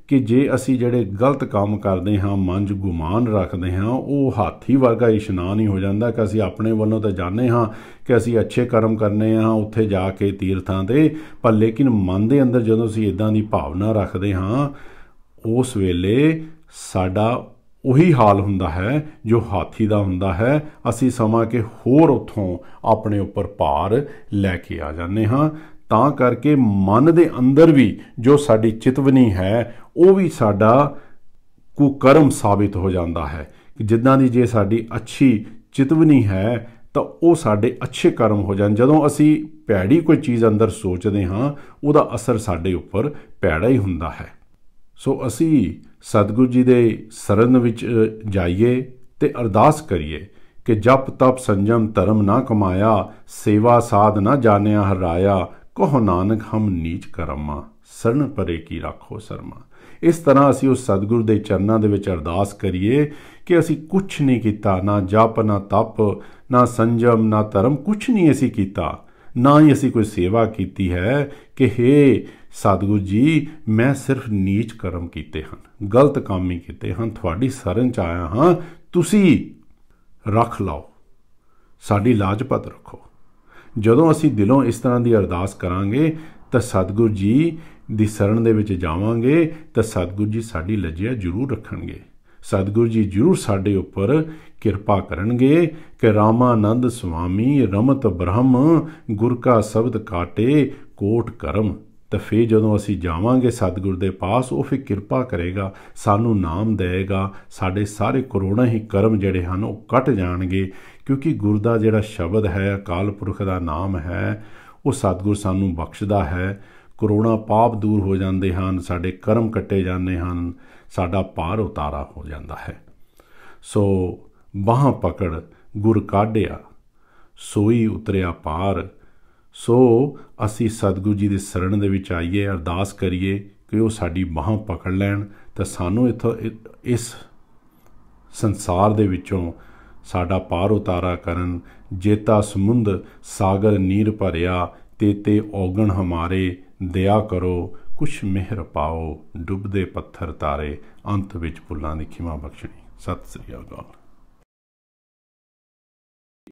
ਕਿ ਜੇ ਅਸੀਂ ਜਿਹੜੇ ਗਲਤ ਕੰਮ ਕਰਦੇ ਹਾਂ ਮਨ 'ਚ ਗੁਮਾਨ ਰੱਖਦੇ ਹਾਂ ਉਹ ਹਾਥੀ ਵਰਗਾ ਇਸ਼ਨਾਨ ਹੀ ਹੋ ਜਾਂਦਾ ਕਿ ਅਸੀਂ ਆਪਣੇ ਵੱਲੋਂ ਤਾਂ ਜਾਣੇ ਹਾਂ ਕਿ ਅਸੀਂ ਅੱਛੇ ਕਰਮ ਕਰਨੇ ਆ ਉੱਥੇ ਜਾ ਕੇ ਤੀਰਥਾਂ ਤੇ ਪਰ ਲੇਕਿਨ ਮਨ ਦੇ ਅੰਦਰ ਜਦੋਂ ਅਸੀਂ ਇਦਾਂ ਦੀ ਭਾਵਨਾ ਰੱਖਦੇ ਹਾਂ ਉਸ ਵੇਲੇ ਸਾਡਾ ਉਹੀ ਹਾਲ ਹੁੰਦਾ ਹੈ ਜੋ ਹਾਥੀ ਦਾ ਹੁੰਦਾ ਹੈ ਅਸੀਂ ਸਮਾਂ ਕੇ ਹੋਰ ਉਥੋਂ ਆਪਣੇ ਉੱਪਰ ਭਾਰ ਲੈ ਕੇ ਆ ਜਾਂਦੇ ਹਾਂ ਤਾਂ ਕਰਕੇ ਮਨ ਦੇ ਅੰਦਰ ਵੀ ਜੋ ਸਾਡੀ ਚਿਤਵਨੀ ਹੈ ਉਹ ਵੀ ਸਾਡਾ ਕੁਕਰਮ ਸਾਬਿਤ ਹੋ ਜਾਂਦਾ ਹੈ ਕਿ ਜਿੱਦਾਂ ਦੀ ਜੇ ਸਾਡੀ ਅੱਛੀ ਚਿਤਵਨੀ ਹੈ ਤਾਂ ਉਹ ਸਾਡੇ ਅੱਛੇ ਕਰਮ ਹੋ ਜਾਣ ਜਦੋਂ ਅਸੀਂ ਭੈੜੀ ਕੋਈ ਚੀਜ਼ ਅੰਦਰ ਸੋਚਦੇ ਹਾਂ ਉਹਦਾ ਅਸਰ ਸਾਡੇ ਉੱਪਰ ਭੈੜਾ ਹੀ ਹੁੰਦਾ ਹੈ ਸੋ ਅਸੀਂ ਸਤਿਗੁਰੂ ਜੀ ਦੇ ਸਰਨ ਵਿੱਚ ਜਾਈਏ ਤੇ ਅਰਦਾਸ ਕਰੀਏ ਕਿ ਜਪ ਤਪ ਸੰਜਮ ਧਰਮ ਨਾ ਕਮਾਇਆ ਸੇਵਾ ਸਾਧ ਨਾ ਜਾਣਿਆ ਹਰਾਇਆ ਕਹੋ ਨਾਨਕ ਹਮ ਨੀਚ ਕਰਮਾ ਸਰਨ ਪਰੇ ਕੀ ਰੱਖੋ ਸਰਮਾ ਇਸ ਤਰ੍ਹਾਂ ਅਸੀਂ ਉਸ ਸਤਿਗੁਰ ਦੇ ਚਰਨਾਂ ਦੇ ਵਿੱਚ ਅਰਦਾਸ ਕਰੀਏ ਕਿ ਅਸੀਂ ਕੁਝ ਨਹੀਂ ਕੀਤਾ ਨਾ ਜਪ ਨਾ ਤਪ ਨਾ ਸੰਜਮ ਨਾ ਧਰਮ ਕੁਝ ਨਹੀਂ ਅਸੀਂ ਕੀਤਾ ਨਾ ਹੀ ਅਸੀਂ ਕੋਈ ਸੇਵਾ ਕੀਤੀ ਹੈ ਕਿ ਹੇ ਸਤਿਗੁਰੂ ਜੀ ਮੈਂ ਸਿਰਫ ਨੀਚ ਕਰਮ ਕੀਤੇ ਹਨ ਗਲਤ ਕੰਮ ਹੀ ਕੀਤੇ ਹਨ ਤੁਹਾਡੀ ਸਰਨ ਚ ਆਇਆ ਹਾਂ ਤੁਸੀਂ ਰੱਖ ਲਓ ਸਾਡੀ ਲਾਜਪਤ ਰੱਖੋ ਜਦੋਂ ਅਸੀਂ ਦਿਲੋਂ ਇਸ ਤਰ੍ਹਾਂ ਦੀ ਅਰਦਾਸ ਕਰਾਂਗੇ ਤਾਂ ਸਤਿਗੁਰੂ ਜੀ ਦੀ ਸ਼ਰਨ ਦੇ ਵਿੱਚ ਜਾਵਾਂਗੇ ਤਾਂ ਸਤਿਗੁਰੂ ਜੀ ਸਾਡੀ ਲੱਜਿਆ ਜ਼ਰੂਰ ਰੱਖਣਗੇ ਸਤਿਗੁਰੂ ਜੀ ਜ਼ਰੂਰ ਸਾਡੇ ਉੱਪਰ ਕਿਰਪਾ ਕਰਨਗੇ ਕਿ ਰਾਮਾਨੰਦ ਸੁਆਮੀ ਰਮਤ ਬ੍ਰਹਮ ਗੁਰ ਕਾ ਸ਼ਬਦ ਕਾਟੇ ਕੋਟ ਕਰਮ ਤਾਂ ਫੇ ਜਦੋਂ ਅਸੀਂ ਜਾਵਾਂਗੇ ਸਤਿਗੁਰ ਦੇ ਪਾਸ ਉਹ ਫੇ ਕਿਰਪਾ ਕਰੇਗਾ ਸਾਨੂੰ ਨਾਮ ਦੇਵੇਗਾ ਸਾਡੇ ਸਾਰੇ ਕਰੋੜਾਂ ਹੀ ਕਰਮ ਜਿਹੜੇ ਹਨ ਉਹ ਕੱਟ ਜਾਣਗੇ ਕਿਉਂਕਿ ਗੁਰ ਦਾ ਜਿਹੜਾ ਸ਼ਬਦ ਹੈ ਅਕਾਲ ਪੁਰਖ ਦਾ ਨਾਮ ਹੈ ਉਹ ਸਤਗੁਰ ਸਾਨੂੰ ਬਖਸ਼ਦਾ ਹੈ ਕਰੋਨਾ ਪਾਪ ਦੂਰ ਹੋ ਜਾਂਦੇ ਹਨ ਸਾਡੇ ਕਰਮ ਕੱਟੇ ਜਾਂਦੇ ਹਨ ਸਾਡਾ ਪਾਰ ਉਤਾਰਾ ਹੋ ਜਾਂਦਾ ਹੈ ਸੋ ਬਾਹਾਂ ਪਕੜ ਗੁਰ ਕਾਢਿਆ ਸੋਈ ਉਤਰਿਆ ਪਾਰ ਸੋ ਅਸੀਂ ਸਤਗੁਰੂ ਜੀ ਦੇ ਸਰਣ ਦੇ ਵਿੱਚ ਆਈਏ ਅਰਦਾਸ ਕਰੀਏ ਕਿ ਉਹ ਸਾਡੀ ਬਾਹਾਂ ਪਕੜ ਲੈਣ ਤਾਂ ਸਾਨੂੰ ਇਥੋਂ ਇਸ ਸੰਸਾਰ ਦੇ ਵਿੱਚੋਂ ਸਾਡਾ ਪਾਰ ਉਤਾਰਾ ਕਰਨ ਜੇਤਾ ਸਮੁੰਦ ਸਾਗਰ ਨੀਰ ਭਰਿਆ ਤੇ ਤੇ ਔਗਣ ਹਮਾਰੇ ਦਇਆ ਕਰੋ ਕੁਛ ਮਿਹਰ ਪਾਓ ਡੁੱਬਦੇ ਪੱਥਰ ਤਾਰੇ ਅੰਤ ਵਿੱਚ ਫੁੱਲਾਂ ਦੀ ਖਿਮਾ ਬਖਸ਼ਣੀ ਸਤਿ ਸ੍ਰੀ ਅਕਾਲ